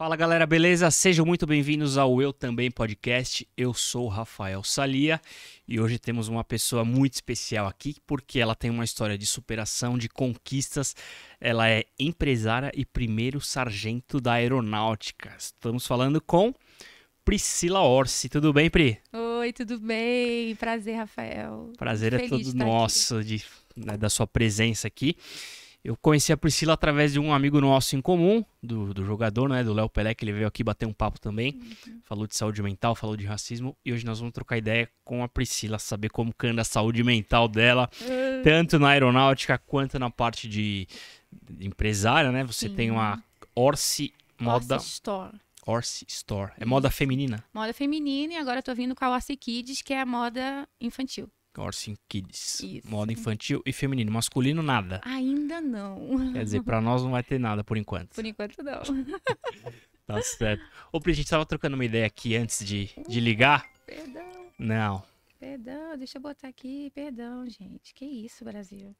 Fala galera, beleza? Sejam muito bem-vindos ao Eu Também Podcast. Eu sou o Rafael Salia e hoje temos uma pessoa muito especial aqui porque ela tem uma história de superação, de conquistas. Ela é empresária e primeiro sargento da aeronáutica. Estamos falando com Priscila Orsi. Tudo bem, Pri? Oi, tudo bem? Prazer, Rafael. Prazer é todo nosso de, né, da sua presença aqui. Eu conheci a Priscila através de um amigo nosso em comum, do, do jogador, né? Do Léo Pelé, que ele veio aqui bater um papo também. Uhum. Falou de saúde mental, falou de racismo. E hoje nós vamos trocar ideia com a Priscila, saber como anda a saúde mental dela, uhum. tanto na aeronáutica quanto na parte de, de empresária, né? Você Sim. tem uma Orsi Moda. Orsi Store. Orsi Store. É moda feminina? Moda feminina e agora eu tô vindo com a Orsi Kids, que é a moda infantil. Orson Kids. Isso. Moda infantil e feminino. Masculino, nada. Ainda não. Quer dizer, para nós não vai ter nada por enquanto. Por enquanto, não. tá certo. Ô, Pri, a gente tava trocando uma ideia aqui antes de, de ligar. Perdão. Não. Perdão, deixa eu botar aqui. Perdão, gente. Que isso, Brasil.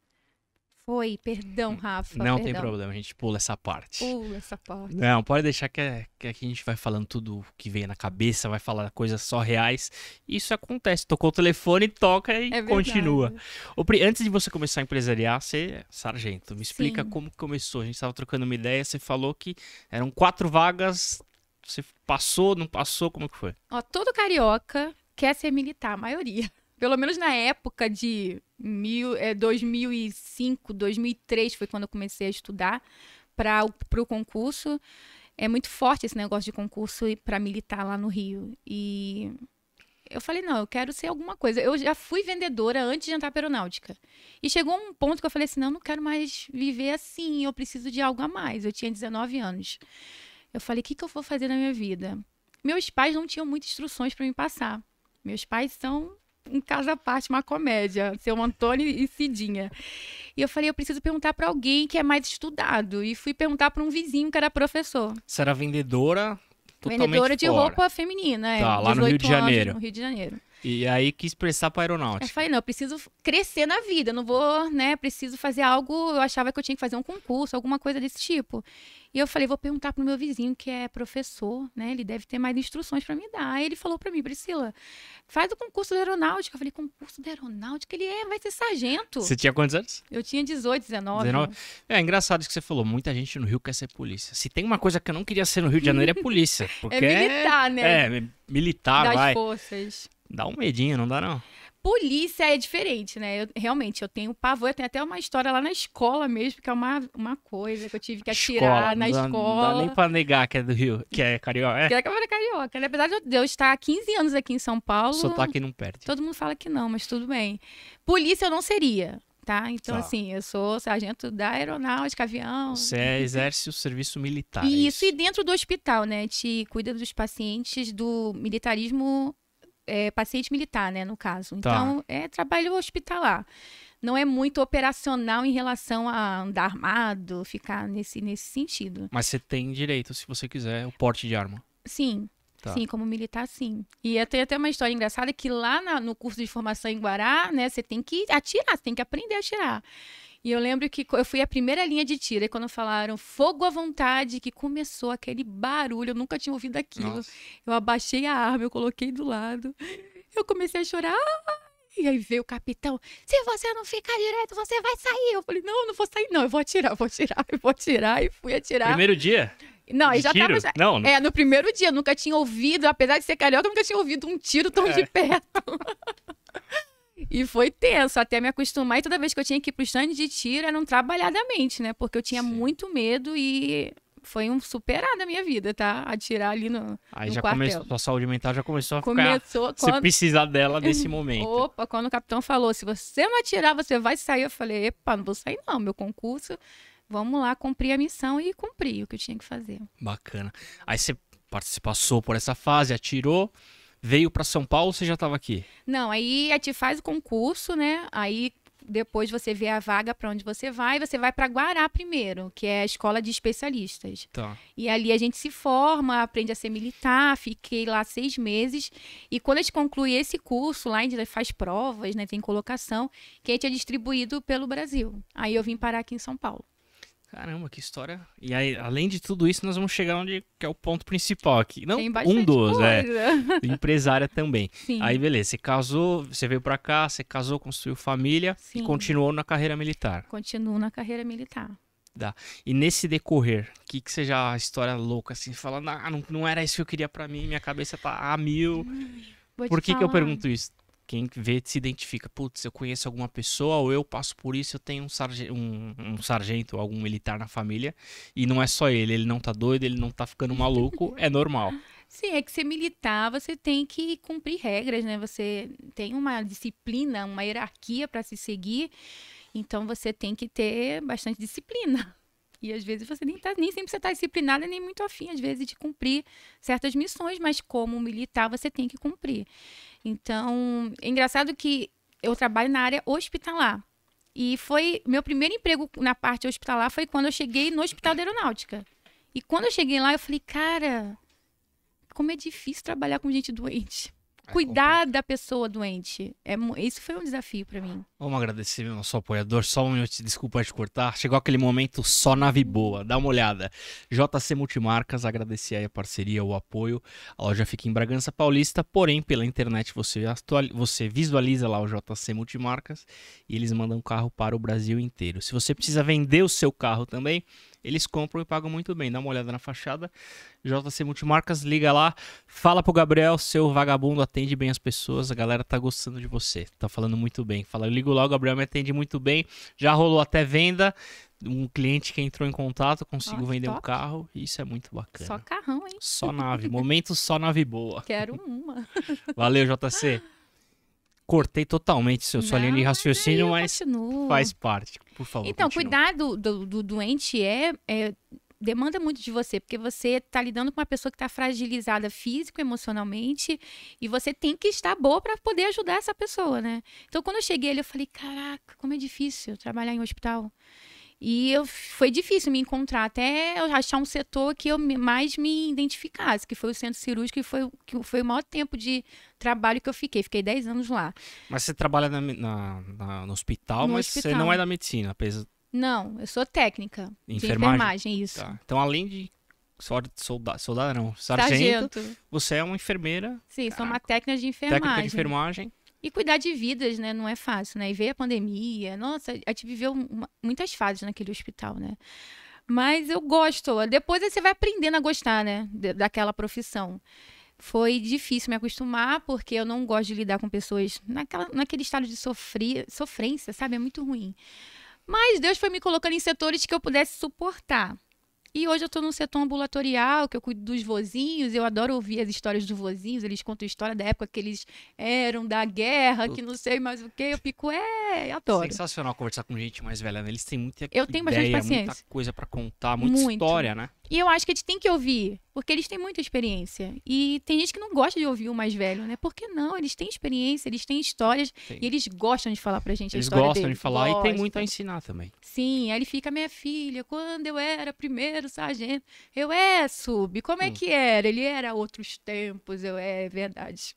Oi, Perdão, Rafa. Não perdão. tem problema, a gente pula essa parte. Pula essa parte. Não, pode deixar que, é, que aqui a gente vai falando tudo que vem na cabeça, vai falar coisas só reais. Isso acontece. Tocou o telefone, toca e é continua. O, antes de você começar a empresariar, você, é sargento, me explica Sim. como começou. A gente estava trocando uma ideia, você falou que eram quatro vagas. Você passou, não passou, como que foi? Ó, todo carioca quer ser militar, a maioria pelo menos na época de mil, é, 2005, 2003, foi quando eu comecei a estudar para o concurso. É muito forte esse negócio de concurso para militar lá no Rio. E eu falei, não, eu quero ser alguma coisa. Eu já fui vendedora antes de entrar para aeronáutica. E chegou um ponto que eu falei assim, não, não quero mais viver assim, eu preciso de algo a mais. Eu tinha 19 anos. Eu falei, o que, que eu vou fazer na minha vida? Meus pais não tinham muitas instruções para me passar. Meus pais são um caso à parte, uma comédia, seu Antônio e Cidinha. E eu falei, eu preciso perguntar para alguém que é mais estudado. E fui perguntar para um vizinho que era professor. Você era vendedora? vendedora de fora. roupa feminina, é, tá, lá no Rio de Janeiro. Anos, no Rio de Janeiro. E aí quis expressar para aeronáutica. Eu falei, não, eu preciso crescer na vida, não vou, né, preciso fazer algo, eu achava que eu tinha que fazer um concurso, alguma coisa desse tipo. E eu falei, vou perguntar pro meu vizinho que é professor, né, ele deve ter mais instruções para me dar. Aí ele falou para mim, Priscila, faz o concurso da aeronáutica. Eu falei, concurso da aeronáutica, ele é, vai ser sargento. Você tinha quantos anos? Eu tinha 18, 19. 19. É, é engraçado isso que você falou, muita gente no Rio quer ser polícia. Se tem uma coisa que eu não queria ser no Rio de Janeiro é polícia, é porque é militar, né? É, militar, das vai. forças. Dá um medinho, não dá não? Polícia é diferente, né? Eu, realmente, eu tenho pavor. Eu tenho até uma história lá na escola mesmo, que é uma, uma coisa que eu tive que atirar escola, na escola. Não dá nem pra negar que é do Rio, que é carioca, é? Que é carioca. na né? Apesar de eu estar há 15 anos aqui em São Paulo... aqui não perde. Todo mundo fala que não, mas tudo bem. Polícia eu não seria, tá? Então, tá. assim, eu sou sargento da aeronáutica, avião... Você é exerce o serviço militar. É isso, é isso, e dentro do hospital, né? Te cuida dos pacientes do militarismo é, paciente militar, né, no caso. Tá. Então, tá. é trabalho hospitalar. Não é muito operacional em relação a andar armado, ficar nesse, nesse sentido. Mas você tem direito, se você quiser, o porte de arma. Sim. Tá. Sim, como militar, sim. E tem até uma história engraçada que lá na, no curso de formação em Guará, né, você tem que atirar, você tem que aprender a atirar. E eu lembro que eu fui a primeira linha de tiro, e quando falaram fogo à vontade, que começou aquele barulho, eu nunca tinha ouvido aquilo. Nossa. Eu abaixei a arma, eu coloquei do lado, eu comecei a chorar. E aí veio o capitão, se você não ficar direito, você vai sair. Eu falei, não, eu não vou sair não, eu vou atirar, eu vou atirar, eu vou atirar. E fui atirar. Primeiro dia? Não, de já tiro? tava. não, É, no primeiro dia, eu nunca tinha ouvido, apesar de ser carioca, eu nunca tinha ouvido um tiro tão é. de perto. E foi tenso até me acostumar. E toda vez que eu tinha que ir pro stand de tiro, era um trabalhadamente, né? Porque eu tinha Sim. muito medo e foi um superar da minha vida, tá? Atirar ali no. Aí no já quartel. começou, sua saúde mental já começou a começou ficar. Quando... Se precisar dela nesse momento. Opa, quando o capitão falou: se você não atirar, você vai sair. Eu falei: epa, não vou sair não, meu concurso. Vamos lá, cumprir a missão e cumpri o que eu tinha que fazer. Bacana. Aí você participou, passou por essa fase, atirou veio para São Paulo ou você já estava aqui? Não, aí a gente faz o concurso, né? Aí depois você vê a vaga para onde você vai, você vai para Guará primeiro, que é a escola de especialistas. Tá. E ali a gente se forma, aprende a ser militar, fiquei lá seis meses. E quando a gente conclui esse curso, lá a gente faz provas, né? Tem colocação, que a gente é distribuído pelo Brasil. Aí eu vim parar aqui em São Paulo. Caramba, que história. E aí, além de tudo isso, nós vamos chegar onde que é o ponto principal aqui. Não, um dos, é. coisa. é. Empresária também. Sim. Aí, beleza, você casou, você veio para cá, você casou, construiu família Sim. e continuou na carreira militar. Continuo na carreira militar. Dá. E nesse decorrer, o que, que você já, história louca, assim, falando, ah, não, não era isso que eu queria para mim, minha cabeça tá a mil. Vou Por que, que eu pergunto isso? Quem vê se identifica, putz, eu conheço alguma pessoa ou eu passo por isso, eu tenho um, sarge um, um sargento, algum militar na família, e não é só ele, ele não tá doido, ele não tá ficando maluco, é normal. Sim, é que ser militar, você tem que cumprir regras, né? Você tem uma disciplina, uma hierarquia para se seguir, então você tem que ter bastante disciplina. E às vezes você nem, tá, nem sempre está disciplinada, nem muito afim, às vezes, de cumprir certas missões, mas como militar você tem que cumprir. Então, é engraçado que eu trabalho na área hospitalar. E foi meu primeiro emprego na parte hospitalar foi quando eu cheguei no Hospital da Aeronáutica. E quando eu cheguei lá, eu falei, cara, como é difícil trabalhar com gente doente. É cuidar da pessoa doente. É, isso foi um desafio para mim. Vamos agradecer meu nosso apoiador. Só um minuto, desculpa te cortar. Chegou aquele momento só nave boa. Dá uma olhada. JC Multimarcas, agradecer a parceria, o apoio. A loja fica em Bragança Paulista, porém pela internet você, você visualiza lá o JC Multimarcas e eles mandam carro para o Brasil inteiro. Se você precisa vender o seu carro também, eles compram e pagam muito bem. Dá uma olhada na fachada. JC Multimarcas, liga lá. Fala pro Gabriel, seu vagabundo, atende bem as pessoas. A galera tá gostando de você. Tá falando muito bem. Fala, eu ligo lá, o Gabriel me atende muito bem. Já rolou até venda. Um cliente que entrou em contato, conseguiu Nossa, vender top. um carro. Isso é muito bacana. Só carrão, hein? Só nave. Momento só nave boa. Quero uma. Valeu, JC. cortei totalmente sua, sua linha de raciocínio, mas faz parte. Por favor. Então, cuidar do, do, do doente é, é, demanda muito de você, porque você está lidando com uma pessoa que está fragilizada físico, emocionalmente, e você tem que estar boa para poder ajudar essa pessoa, né? Então, quando eu cheguei ali, eu falei: caraca, como é difícil trabalhar em um hospital. E eu, foi difícil me encontrar até eu achar um setor que eu mais me identificasse, que foi o centro cirúrgico, e foi, que foi o maior tempo de trabalho que eu fiquei. Fiquei 10 anos lá. Mas você trabalha na, na, na no hospital, no mas hospital. você não é da medicina, apesar. Não, eu sou técnica enfermagem? de enfermagem, isso. Tá. Então, além de soldado, soldado não, sargento, sargento, você é uma enfermeira. Sim, sou uma técnica de enfermagem. Técnica de enfermagem. E cuidar de vidas, né, não é fácil, né? E veio a pandemia, nossa, a gente viveu uma, muitas fases naquele hospital, né? Mas eu gosto. Depois você vai aprendendo a gostar, né, daquela profissão. Foi difícil me acostumar, porque eu não gosto de lidar com pessoas naquela, naquele estado de sofrer, sofrência, sabe? É muito ruim. Mas Deus foi me colocando em setores que eu pudesse suportar. E hoje eu estou num setor ambulatorial, que eu cuido dos vozinhos, eu adoro ouvir as histórias dos vozinhos, eles contam história da época que eles eram da guerra, que não sei mais o que, eu pico é, adoro. Sensacional conversar com gente mais velha, né? Eles têm muita eu ideia, tenho bastante paciência. muita coisa para contar, muita Muito. história, né? E eu acho que a gente tem que ouvir porque eles têm muita experiência. E tem gente que não gosta de ouvir o mais velho, né? Por que não? Eles têm experiência, eles têm histórias Sim. e eles gostam de falar pra gente eles a história. Eles gostam deles. de falar gostam. e tem muito a ensinar também. Sim, aí ele fica, minha filha, quando eu era primeiro sargento, eu é sub, como é hum. que era? Ele era outros tempos, eu é, é verdade.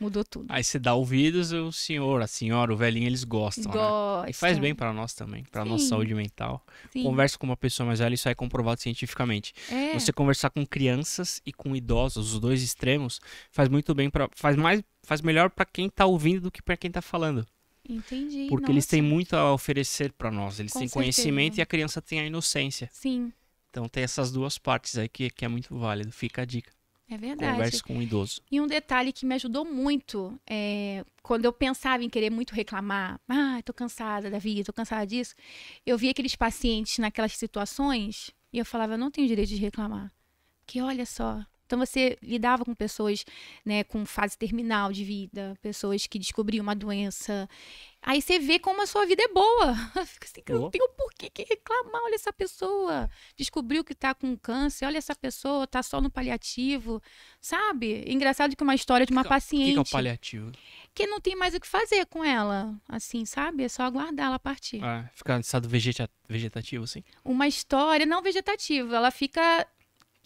Mudou tudo. Aí você dá ouvidos, o senhor, a senhora, o velhinho, eles gostam. Gostam. Né? E faz bem para nós também, pra Sim. nossa saúde mental. Sim. Conversa com uma pessoa mais velha, isso é comprovado cientificamente. É. Você conversar com criança crianças e com idosos, os dois extremos, faz muito bem para faz mais faz melhor para quem tá ouvindo do que para quem tá falando. Entendi. Porque nossa. eles têm muito a oferecer para nós, eles com têm certeza. conhecimento e a criança tem a inocência. Sim. Então tem essas duas partes aí que, que é muito válido, fica a dica. É verdade. Converse com um idoso. E um detalhe que me ajudou muito, é, quando eu pensava em querer muito reclamar, ah, tô cansada da vida, tô cansada disso, eu via aqueles pacientes naquelas situações e eu falava, eu não tenho direito de reclamar. Que olha só. Então você lidava com pessoas, né, com fase terminal de vida, pessoas que descobriam uma doença. Aí você vê como a sua vida é boa. Fica assim, não tenho por que reclamar. Olha essa pessoa, descobriu que tá com câncer. Olha essa pessoa, tá só no paliativo. Sabe? Engraçado que uma história de uma que, paciente. que, é o é paliativo? Que não tem mais o que fazer com ela. Assim, sabe? É só aguardar ela partir. Ah, ficar em estado vegetativo, assim? Uma história não vegetativa. Ela fica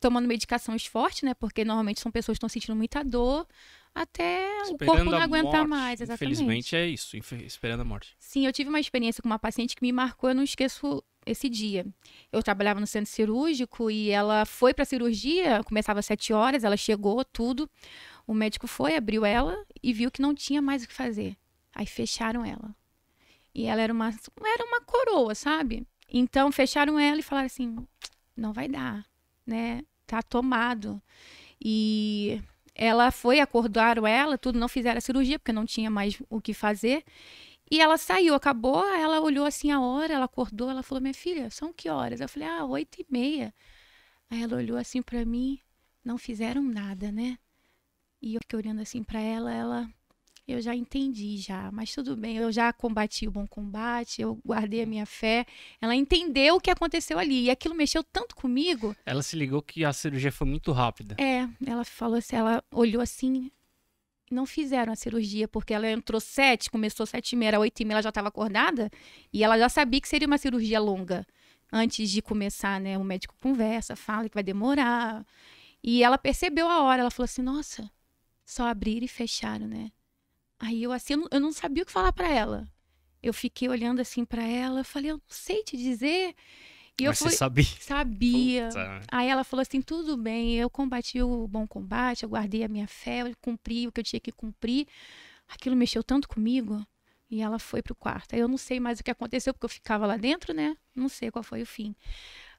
tomando medicações fortes, né? Porque normalmente são pessoas que estão sentindo muita dor até esperando o corpo não aguentar mais, exatamente. Infelizmente é isso, esperando a morte. Sim, eu tive uma experiência com uma paciente que me marcou, eu não esqueço esse dia. Eu trabalhava no centro cirúrgico e ela foi para a cirurgia, começava às 7 horas, ela chegou, tudo. O médico foi, abriu ela e viu que não tinha mais o que fazer. Aí fecharam ela. E ela era uma era uma coroa, sabe? Então fecharam ela e falaram assim: "Não vai dar", né? tá tomado. E ela foi, acordaram ela, tudo, não fizeram a cirurgia, porque não tinha mais o que fazer. E ela saiu, acabou, ela olhou assim a hora, ela acordou, ela falou, minha filha, são que horas? Eu falei, ah, oito e meia. Aí ela olhou assim para mim, não fizeram nada, né? E eu fiquei olhando assim para ela, ela eu já entendi já, mas tudo bem, eu já combati o bom combate, eu guardei a minha fé. Ela entendeu o que aconteceu ali e aquilo mexeu tanto comigo. Ela se ligou que a cirurgia foi muito rápida. É, ela falou assim, ela olhou assim, não fizeram a cirurgia porque ela entrou sete, começou sete e meia, oito e meia, ela já estava acordada e ela já sabia que seria uma cirurgia longa. Antes de começar, né, o médico conversa, fala que vai demorar. E ela percebeu a hora, ela falou assim: "Nossa, só abrir e fecharam, né?" Aí eu assim, eu não, sabia o que falar para ela. Eu fiquei olhando assim para ela, falei, eu não sei te dizer. E Mas eu você sabia? Sabia. Puta. Né? Aí ela falou assim, tudo bem, eu combati o bom combate, eu guardei a minha fé, eu cumpri o que eu tinha que cumprir. Aquilo mexeu tanto comigo. E ela foi pro quarto. Aí eu não sei mais o que aconteceu, porque eu ficava lá dentro, né? Não sei qual foi o fim.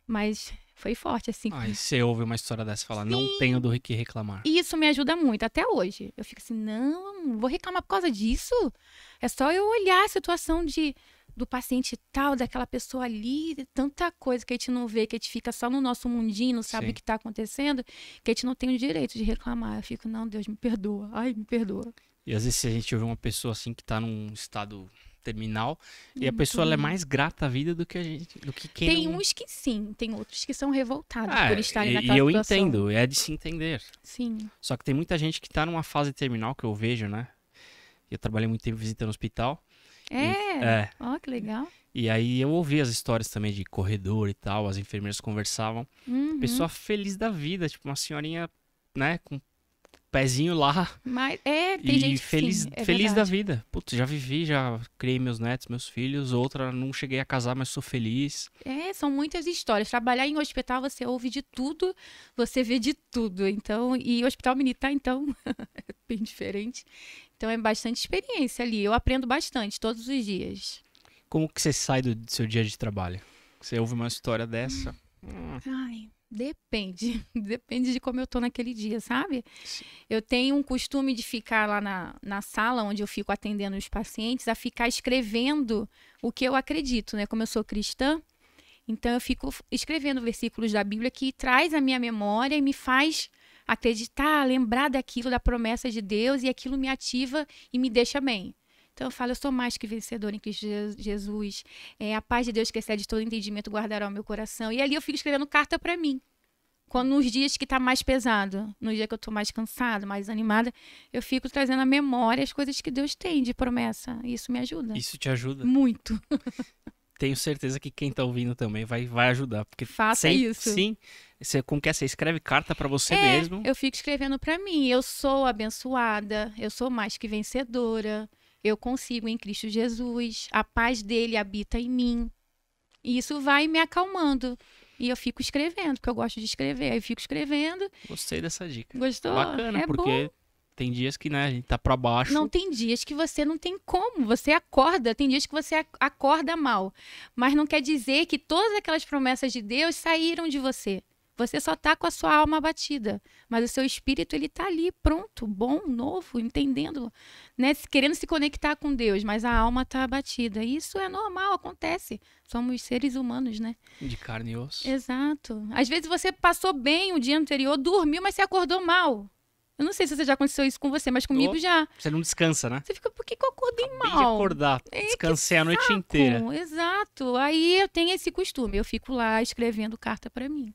Mas foi forte, assim. Ai, você ouve uma história dessa e fala, Sim. não tenho do que reclamar. E isso me ajuda muito, até hoje. Eu fico assim, não, vou reclamar por causa disso. É só eu olhar a situação de, do paciente tal, daquela pessoa ali, tanta coisa que a gente não vê, que a gente fica só no nosso mundinho, não sabe Sim. o que está acontecendo, que a gente não tem o direito de reclamar. Eu fico, não, Deus, me perdoa. Ai, me perdoa. E às vezes a gente ouve uma pessoa assim que está num estado terminal. E a pessoa ela é uhum. mais grata à vida do que a gente, do que quem Tem não... uns que sim, tem outros que são revoltados ah, por estarem e, naquela E eu situação. entendo, é de se entender. Sim. Só que tem muita gente que tá numa fase terminal que eu vejo, né? Eu trabalhei muito tempo visitando hospital. É? é. Ó, oh, que legal. E aí eu ouvi as histórias também de corredor e tal, as enfermeiras conversavam. Uhum. Pessoa feliz da vida, tipo uma senhorinha, né, com pezinho lá. Mas é, tem e gente feliz, sim, é feliz da vida. Putz, já vivi, já criei meus netos, meus filhos. Outra, não cheguei a casar, mas sou feliz. É, são muitas histórias. Trabalhar em hospital, você ouve de tudo, você vê de tudo. Então, e hospital militar, então, é bem diferente. Então, é bastante experiência ali. Eu aprendo bastante todos os dias. Como que você sai do seu dia de trabalho? Você ouve uma história dessa? Hum. Ai. Depende. Depende de como eu tô naquele dia, sabe? Sim. Eu tenho um costume de ficar lá na, na sala onde eu fico atendendo os pacientes, a ficar escrevendo o que eu acredito, né? Como eu sou cristã, então eu fico escrevendo versículos da Bíblia que traz a minha memória e me faz acreditar, lembrar daquilo, da promessa de Deus, e aquilo me ativa e me deixa bem. Então eu falo, eu sou mais que vencedora em Cristo Jesus. É, a paz de Deus que excede todo entendimento guardará o meu coração. E ali eu fico escrevendo carta para mim. Quando nos dias que está mais pesado, no dia que eu estou mais cansada, mais animada, eu fico trazendo à memória as coisas que Deus tem de promessa. E isso me ajuda. Isso te ajuda? Muito. tenho certeza que quem tá ouvindo também vai, vai ajudar. Porque Faça sem, isso. Sim. Você, como que é, Você escreve carta para você é, mesmo? Eu fico escrevendo para mim. Eu sou abençoada, eu sou mais que vencedora eu consigo em Cristo Jesus, a paz dele habita em mim. E isso vai me acalmando. E eu fico escrevendo, porque eu gosto de escrever. Aí eu fico escrevendo. Gostei dessa dica. Gostou? Bacana, é porque bom. tem dias que, né, a gente tá pra baixo. Não, tem dias que você não tem como. Você acorda, tem dias que você acorda mal. Mas não quer dizer que todas aquelas promessas de Deus saíram de você. Você só está com a sua alma abatida, mas o seu espírito ele está ali, pronto, bom, novo, entendendo, né? querendo se conectar com Deus, mas a alma está abatida. Isso é normal, acontece. Somos seres humanos, né? De carne e osso. Exato. Às vezes você passou bem o dia anterior, dormiu, mas você acordou mal. Eu não sei se já aconteceu isso com você, mas comigo oh, já. Você não descansa, né? Você fica, por que, que eu acordei Acabei mal? De acordar, é, Ei, descansei a noite inteira. Exato. Aí eu tenho esse costume, eu fico lá escrevendo carta para mim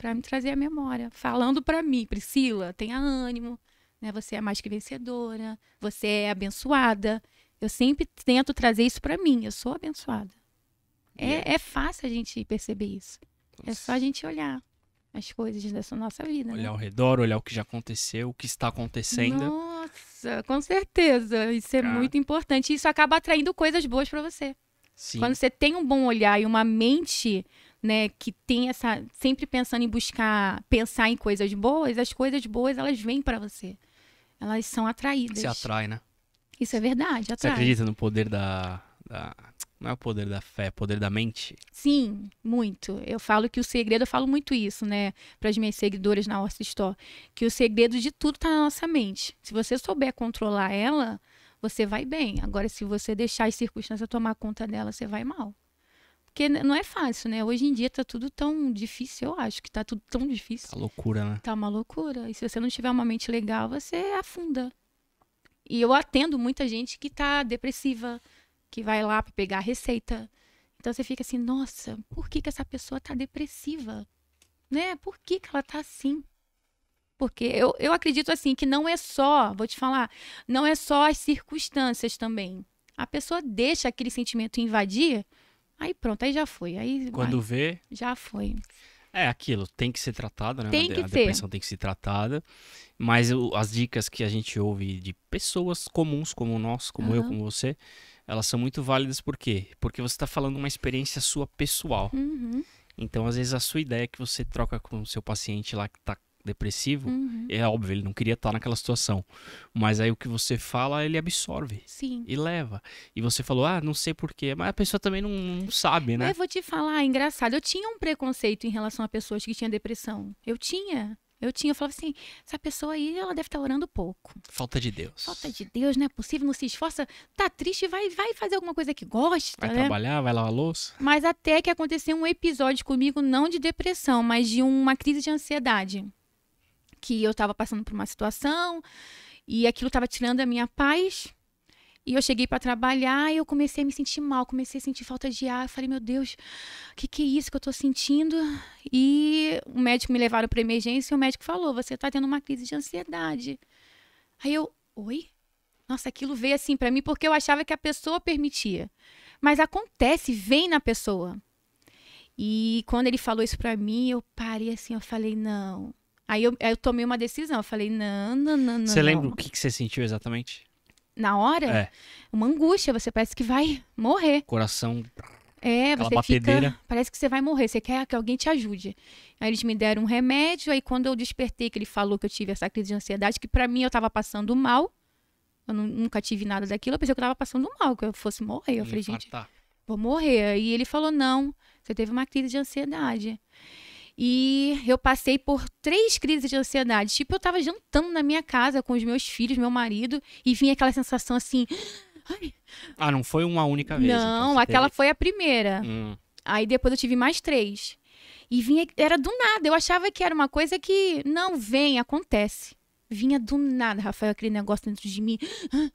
para me trazer a memória, falando para mim, Priscila, tenha ânimo, né? Você é mais que vencedora, você é abençoada. Eu sempre tento trazer isso para mim, eu sou abençoada. É, é, fácil a gente perceber isso. Nossa. É só a gente olhar as coisas dessa nossa vida. Olhar né? ao redor, olhar o que já aconteceu, o que está acontecendo. Nossa, com certeza. Isso é ah. muito importante. Isso acaba atraindo coisas boas para você. Sim. Quando você tem um bom olhar e uma mente né, que tem essa sempre pensando em buscar, pensar em coisas boas, as coisas boas elas vêm para você. Elas são atraídas. Se atrai, né? Isso é verdade, atrai. Você acredita no poder da, da não é o poder da fé, é o poder da mente? Sim, muito. Eu falo que o segredo, eu falo muito isso, né, para as minhas seguidoras na Orsa Store, que o segredo de tudo está na nossa mente. Se você souber controlar ela, você vai bem. Agora, se você deixar as circunstâncias tomar conta dela, você vai mal. Porque não é fácil, né? Hoje em dia tá tudo tão difícil, eu acho que tá tudo tão difícil. Tá loucura, né? Tá uma loucura. E se você não tiver uma mente legal, você afunda. E eu atendo muita gente que tá depressiva, que vai lá para pegar a receita. Então você fica assim, nossa, por que, que essa pessoa tá depressiva? Né? Por que, que ela tá assim? Porque eu, eu acredito assim que não é só, vou te falar, não é só as circunstâncias também. A pessoa deixa aquele sentimento invadir Aí pronto, aí já foi. Aí Quando vai, vê. Já foi. É aquilo, tem que ser tratada, né? Tem que a, a depressão tem que ser tratada. Mas eu, as dicas que a gente ouve de pessoas comuns, como nós, como uhum. eu, como você, elas são muito válidas por quê? Porque você está falando uma experiência sua pessoal. Uhum. Então, às vezes, a sua ideia que você troca com o seu paciente lá que está depressivo, uhum. é óbvio, ele não queria estar naquela situação. Mas aí o que você fala, ele absorve. Sim. E leva. E você falou, ah, não sei porquê. Mas a pessoa também não, não sabe, né? eu vou te falar, é engraçado. Eu tinha um preconceito em relação a pessoas que tinham depressão. Eu tinha. Eu tinha, eu falava assim, essa pessoa aí, ela deve estar orando pouco. Falta de Deus. Falta de Deus, não é possível, não se esforça, tá triste, vai, vai fazer alguma coisa que gosta. Vai né? trabalhar, vai lavar louça. Mas até que aconteceu um episódio comigo, não de depressão, mas de uma crise de ansiedade que eu estava passando por uma situação e aquilo estava tirando a minha paz. E eu cheguei para trabalhar e eu comecei a me sentir mal, comecei a sentir falta de ar. Eu falei, meu Deus, o que, que é isso que eu estou sentindo? E o médico me levaram para emergência e o médico falou: você está tendo uma crise de ansiedade. Aí eu, oi? Nossa, aquilo veio assim para mim porque eu achava que a pessoa permitia. Mas acontece, vem na pessoa. E quando ele falou isso para mim, eu parei assim, eu falei: não, Aí eu, eu tomei uma decisão, eu falei, não, não, não, não. Você lembra o que, que você sentiu exatamente? Na hora? É. Uma angústia, você parece que vai morrer. Coração. É, você batedeira. fica, parece que você vai morrer, você quer que alguém te ajude. Aí eles me deram um remédio, aí quando eu despertei, que ele falou que eu tive essa crise de ansiedade, que para mim eu tava passando mal, eu nunca tive nada daquilo, eu pensei que eu tava passando mal, que eu fosse morrer. Eu falei, gente, vou morrer. E ele falou, não, você teve uma crise de ansiedade. E eu passei por três crises de ansiedade. Tipo, eu tava jantando na minha casa com os meus filhos, meu marido, e vinha aquela sensação assim. Ai. Ah, não foi uma única vez. Então, não, então aquela teve... foi a primeira. Hum. Aí depois eu tive mais três. E vinha, era do nada. Eu achava que era uma coisa que não vem, acontece. Vinha do nada, Rafael, aquele negócio dentro de mim. Ah, ah".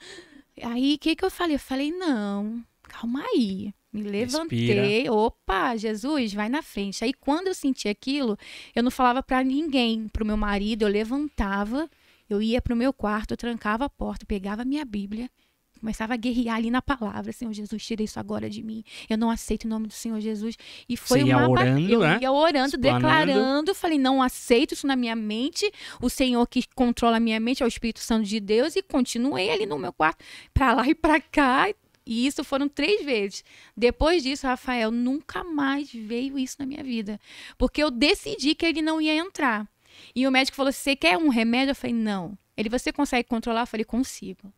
Aí o que, que eu falei? Eu falei, não, calma aí. Me levantei, Respira. opa, Jesus, vai na frente. Aí quando eu senti aquilo, eu não falava para ninguém, pro meu marido, eu levantava, eu ia pro meu quarto, trancava a porta, pegava a minha Bíblia, começava a guerrear ali na palavra, Senhor Jesus, tira isso agora de mim. Eu não aceito o nome do Senhor Jesus. E foi Você ia uma orando, eu né? ia orando, Explanando. declarando, falei, não aceito isso na minha mente. O Senhor que controla a minha mente é o Espírito Santo de Deus e continuei ali no meu quarto, para lá e para cá e e isso foram três vezes. Depois disso, Rafael nunca mais veio isso na minha vida. Porque eu decidi que ele não ia entrar. E o médico falou: Você quer um remédio? Eu falei: Não. Ele, você consegue controlar? Eu falei: Consigo.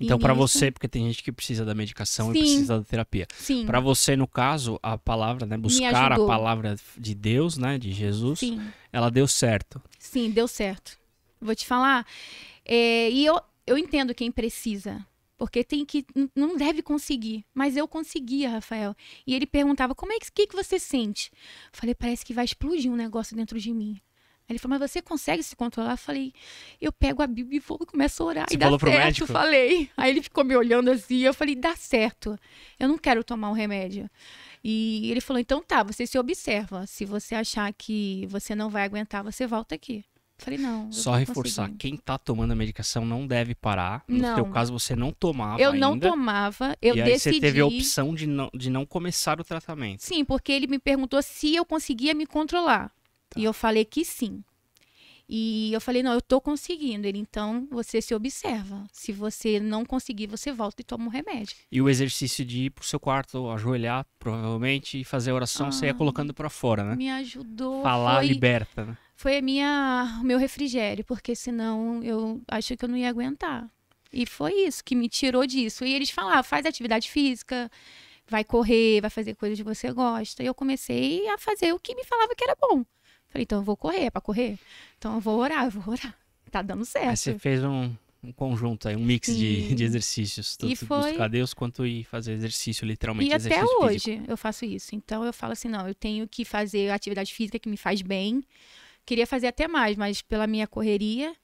Então, para você, porque tem gente que precisa da medicação Sim. e precisa da terapia. Sim. Para você, no caso, a palavra, né? Buscar a palavra de Deus, né? De Jesus. Sim. Ela deu certo. Sim, deu certo. Vou te falar. É, e eu, eu entendo quem precisa porque tem que. Não deve conseguir. Mas eu conseguia, Rafael. E ele perguntava: como é que, que, que você sente? Eu falei: parece que vai explodir um negócio dentro de mim. ele falou, mas você consegue se controlar? Eu falei, eu pego a Bíblia e vou começo a orar. Você e dá certo, médico? falei. Aí ele ficou me olhando assim, eu falei, dá certo. Eu não quero tomar um remédio. E ele falou, então tá, você se observa. Se você achar que você não vai aguentar, você volta aqui. Falei, não. Só não reforçar, quem tá tomando a medicação não deve parar. No não. caso, você não tomava. Eu ainda, não tomava, eu e aí decidi. Você teve a opção de não, de não começar o tratamento. Sim, porque ele me perguntou se eu conseguia me controlar. Tá. E eu falei que sim. E eu falei, não, eu tô conseguindo. Ele, então, você se observa. Se você não conseguir, você volta e toma um remédio. E o exercício de ir pro seu quarto, ajoelhar, provavelmente, e fazer a oração, ah, você ia ah, colocando para fora, né? Me ajudou. Falar foi, liberta, né? Foi minha, o meu refrigério, porque senão eu acho que eu não ia aguentar. E foi isso que me tirou disso. E eles falavam, faz atividade física, vai correr, vai fazer coisas que você gosta. E eu comecei a fazer o que me falava que era bom. Falei, então eu vou correr, é pra correr? Então eu vou orar, eu vou orar. Tá dando certo. Aí você fez um, um conjunto aí, um mix de, de, exercícios. Tanto e foi... buscar Deus quanto ir fazer exercício, literalmente. E até hoje eu faço isso. Então eu falo assim, não, eu tenho que fazer atividade física que me faz bem. Queria fazer até mais, mas pela minha correria,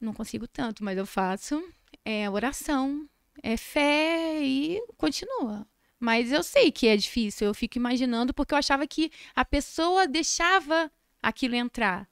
não consigo tanto, mas eu faço. É oração, é fé e continua. Mas eu sei que é difícil, eu fico imaginando, porque eu achava que a pessoa deixava aquilo entrar.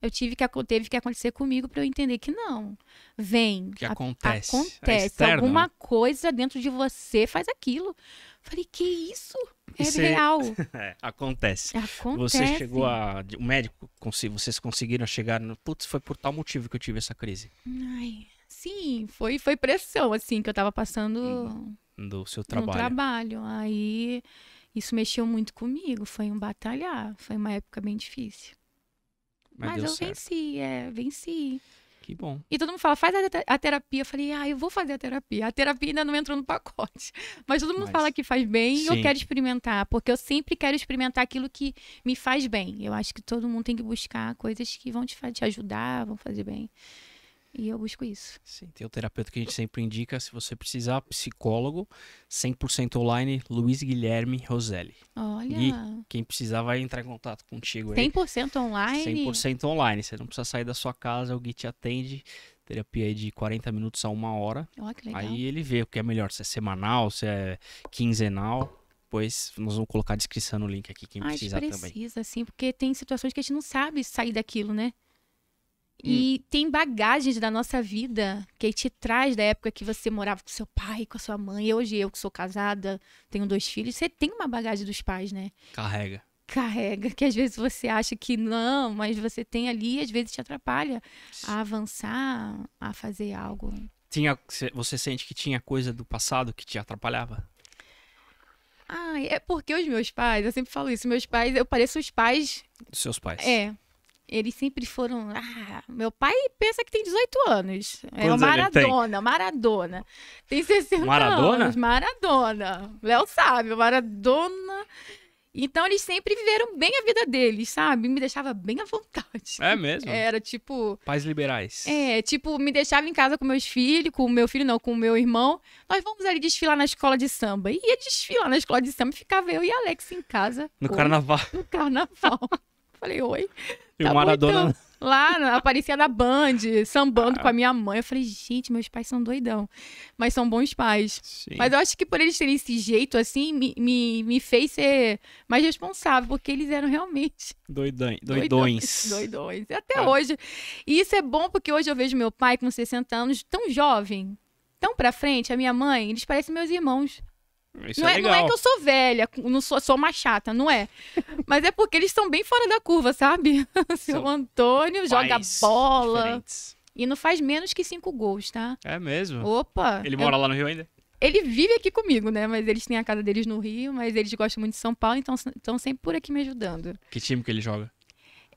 Eu tive que, teve que acontecer comigo para eu entender que não. Vem. Que acontece. A, acontece. É alguma né? coisa dentro de você faz aquilo. Falei, que isso? É, é real. é, acontece. Acontece. Você chegou a. O médico, vocês conseguiram chegar no. Putz, foi por tal motivo que eu tive essa crise. Ai, sim, foi, foi pressão, assim, que eu tava passando. Hum, do seu trabalho. No trabalho. Aí isso mexeu muito comigo. Foi um batalhar. Foi uma época bem difícil. Mas, mas eu venci, é, venci. Que bom. E todo mundo fala, faz a, terapia. Eu falei, ah, eu vou fazer a terapia. A terapia ainda não entrou no pacote. Mas todo mundo mas... fala que faz bem Sim. e eu quero experimentar, porque eu sempre quero experimentar aquilo que me faz bem. Eu acho que todo mundo tem que buscar coisas que vão te, te ajudar, vão fazer bem. E eu busco isso. Sim, tem o terapeuta que a gente sempre indica, se você precisar, psicólogo, 100% online, Luiz Guilherme Roselli. Olha. E quem precisar vai entrar em contato contigo aí. 100% online? 100% online, você não precisa sair da sua casa, o Gui te atende. Terapia de 40 minutos a uma hora. Olha que legal. Aí ele vê o que é melhor, se é semanal, se é quinzenal. Depois nós vamos colocar a descrição no link aqui, quem precisar também também. precisa, sim, porque tem situações que a gente não sabe sair daquilo, né? E hum. tem bagagens da nossa vida que te traz da época que você morava com seu pai, com a sua mãe. E hoje eu que sou casada, tenho dois filhos, você tem uma bagagem dos pais, né? Carrega. Carrega, que às vezes você acha que não, mas você tem ali e às vezes te atrapalha a avançar, a fazer algo. Tinha, você sente que tinha coisa do passado que te atrapalhava? Ah, é porque os meus pais, eu sempre falo isso, meus pais, eu pareço os pais. Dos seus pais. É eles sempre foram. Ah, meu pai pensa que tem 18 anos. é o é, né? Maradona, Maradona. Tem 60 Maradona? anos. Maradona? Léo sabe, Maradona. Então eles sempre viveram bem a vida deles, sabe? Me deixava bem à vontade. É mesmo? Era tipo. Pais liberais. É, tipo, me deixava em casa com meus filhos, com meu filho não, com meu irmão. Nós vamos ali desfilar na escola de samba. E ia desfilar na escola de samba, e ficava eu e Alex em casa. No oi, carnaval. No carnaval. Falei, oi. E tá o Maradona. Muito... Então. Lá, aparecia na Band, sambando ah. com a ah. minha mãe. Eu falei, gente, meus pais são doidão. Mas são bons pais. Sim. Mas eu acho que por eles terem esse jeito, assim, me, me, me fez ser mais responsável, porque eles eram realmente. Doidões. Doidões. Doidões. Até é. hoje. E isso é bom porque hoje eu vejo meu pai com 60 anos, tão jovem, tão pra frente. A minha mãe, eles parecem meus irmãos. Isso não, é, é não é que eu sou velha, não sou, sou uma chata, não é. Mas é porque eles estão bem fora da curva, sabe? Seu Antônio joga bola. Diferentes. E não faz menos que cinco gols, tá? É mesmo? Opa! Ele mora eu... É lá no Rio ainda? Ele vive aqui comigo, né? Mas eles têm a casa deles no Rio, mas eles gostam muito de São Paulo, então estão sempre por aqui me ajudando. Que time que ele joga?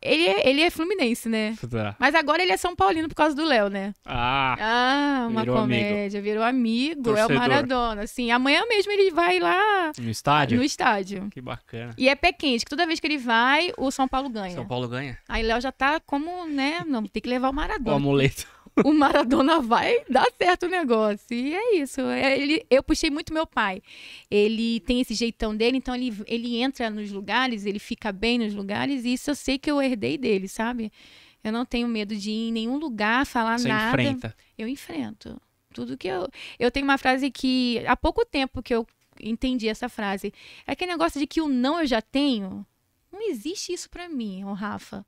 Ele é, ele é fluminense, né? Tá. Mas agora ele é São Paulino por causa do Léo, né? Ah! Ah, uma virou comédia. Amigo. Virou amigo. Torcedor. É o Maradona. Assim, amanhã mesmo ele vai lá. No estádio? No estádio. Que bacana. E é pé quente, que toda vez que ele vai, o São Paulo ganha. São Paulo ganha. Aí Léo já tá como, né? Não, tem que levar o Maradona. O amuleto. o Maradona vai dar certo o negócio. E é isso. É, ele, eu puxei muito meu pai. Ele tem esse jeitão dele, então ele, ele entra nos lugares, ele fica bem nos lugares, e isso eu sei que eu herdei dele, sabe? Eu não tenho medo de ir em nenhum lugar, falar Você nada. Enfrenta. Eu enfrento. Tudo que eu. Eu tenho uma frase que. Há pouco tempo que eu entendi essa frase. É aquele negócio de que o não eu já tenho. Não existe isso para mim, o Rafa.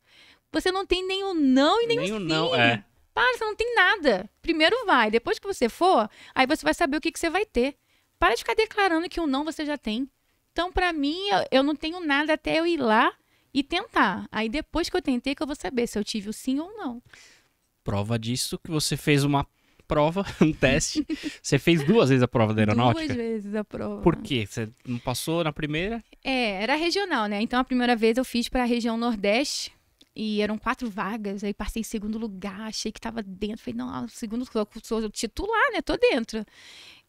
Você não tem nenhum não e nem, o sim. não, é. Para, você não tem nada. Primeiro vai, depois que você for, aí você vai saber o que, que você vai ter. Para de ficar declarando que o um não você já tem. Então, para mim, eu não tenho nada até eu ir lá e tentar. Aí depois que eu tentei, que eu vou saber se eu tive o sim ou não. Prova disso que você fez uma prova, um teste. Você fez duas vezes a prova da aeronáutica? Duas vezes a prova. Por quê? Você não passou na primeira? É, era regional, né? Então a primeira vez eu fiz para a região Nordeste, e eram quatro vagas, aí passei em segundo lugar, achei que estava dentro. Falei, não, segundo sou titular, né? Tô dentro.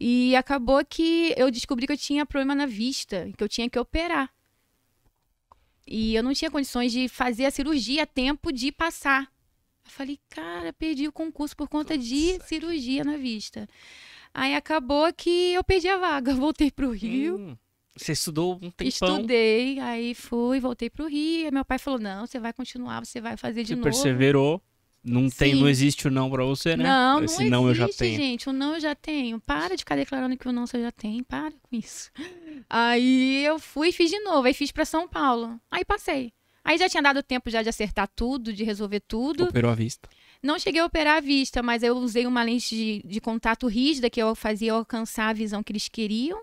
E acabou que eu descobri que eu tinha problema na vista, que eu tinha que operar. E eu não tinha condições de fazer a cirurgia a tempo de passar. Eu falei, cara, perdi o concurso por conta Nossa. de cirurgia na vista. Aí acabou que eu perdi a vaga, voltei para o Rio. Hum. Você estudou um tempão? Estudei, aí fui, voltei pro Rio. meu pai falou: não, você vai continuar, você vai fazer de novo. perseverou. Não Sim. tem, não existe o não pra você, né? Não, Esse não, não existe, eu já tenho. gente. O não eu já tenho. Para de ficar declarando que o não você já tem. Para com isso. Aí eu fui e fiz de novo. Aí fiz pra São Paulo. Aí passei. Aí já tinha dado tempo já de acertar tudo, de resolver tudo. Operou à vista. Não cheguei a operar à vista, mas eu usei uma lente de, de contato rígida que eu fazia alcançar a visão que eles queriam.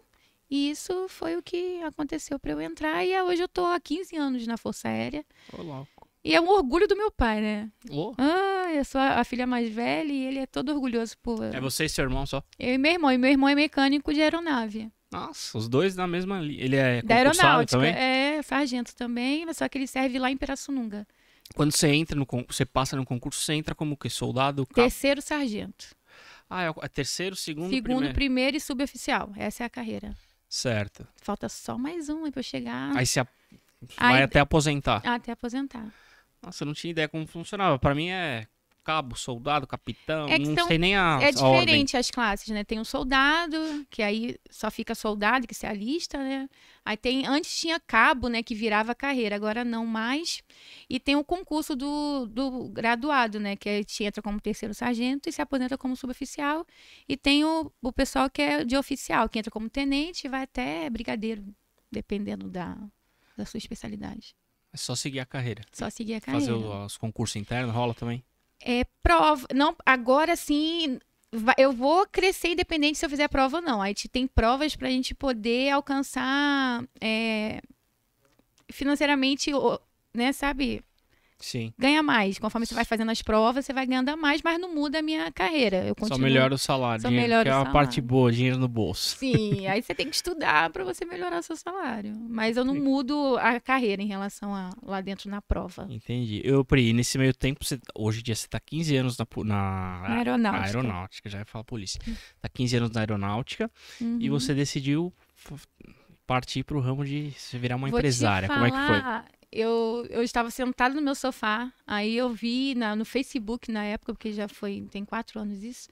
E isso foi o que aconteceu para eu entrar. E é, hoje eu estou há 15 anos na Força Aérea. Ô, louco. E é um orgulho do meu pai, né? Oh. Ah, eu sou a, filha mais velha e ele é todo orgulhoso por. É você e seu irmão só? Eu e meu irmão. E meu irmão é mecânico de aeronave. Nossa, os dois na mesma linha. Ele é da aeronáutica também? É, sargento também, mas só que ele serve lá em Pirassununga. Quando você entra no você passa no concurso, você entra como que soldado? Cap... Terceiro sargento. Ah, é, é, terceiro, segundo, segundo, primeiro. primeiro e suboficial. Essa é a carreira. Certo. Falta só mais um aí pra eu chegar. Aí a... vai até aposentar. Até aposentar. Nossa, eu não tinha ideia como funcionava. Para mim é cabo, soldado, capitão, é não são, sei nem a É diferente as classes, né? Tem o um soldado, que aí só fica soldado, que se alista, né? Aí tem, antes tinha cabo, né, que virava carreira, agora não mais. E tem o concurso do, do graduado, né, que a é, te entra como terceiro sargento e se aposenta como suboficial. E tem o, o pessoal que é de oficial, que entra como tenente e vai até brigadeiro, dependendo da, da sua especialidade. É só seguir a carreira. Só seguir a carreira. Fazer os concursos internos, rola também? é, prova. Não, agora sim, eu vou crescer independente se eu fizer prova ou não. a gente tem provas para a gente poder alcançar é, financeiramente, né, sabe? Sim. ganha mais. Conforme você vai fazendo as provas, você vai ganhando mais, mas não muda a minha carreira. Eu continuo, só melhora o salário, só melhora que é uma parte boa, dinheiro no bolso. Sim, aí você tem que estudar para você melhorar seu salário. Mas eu não mudo a carreira em relação a lá dentro na prova. Entendi. Eu, Pri, nesse meio tempo, você, hoje em dia você está 15 anos na, na, na aeronáutica. aeronáutica. já ia falar polícia. Está 15 anos na aeronáutica uhum. e você decidiu partir para o ramo de virar uma Vou empresária. Como é que foi? eu, eu estava sentada no meu sofá, aí eu vi na, no Facebook na época, porque já foi, tem quatro anos isso,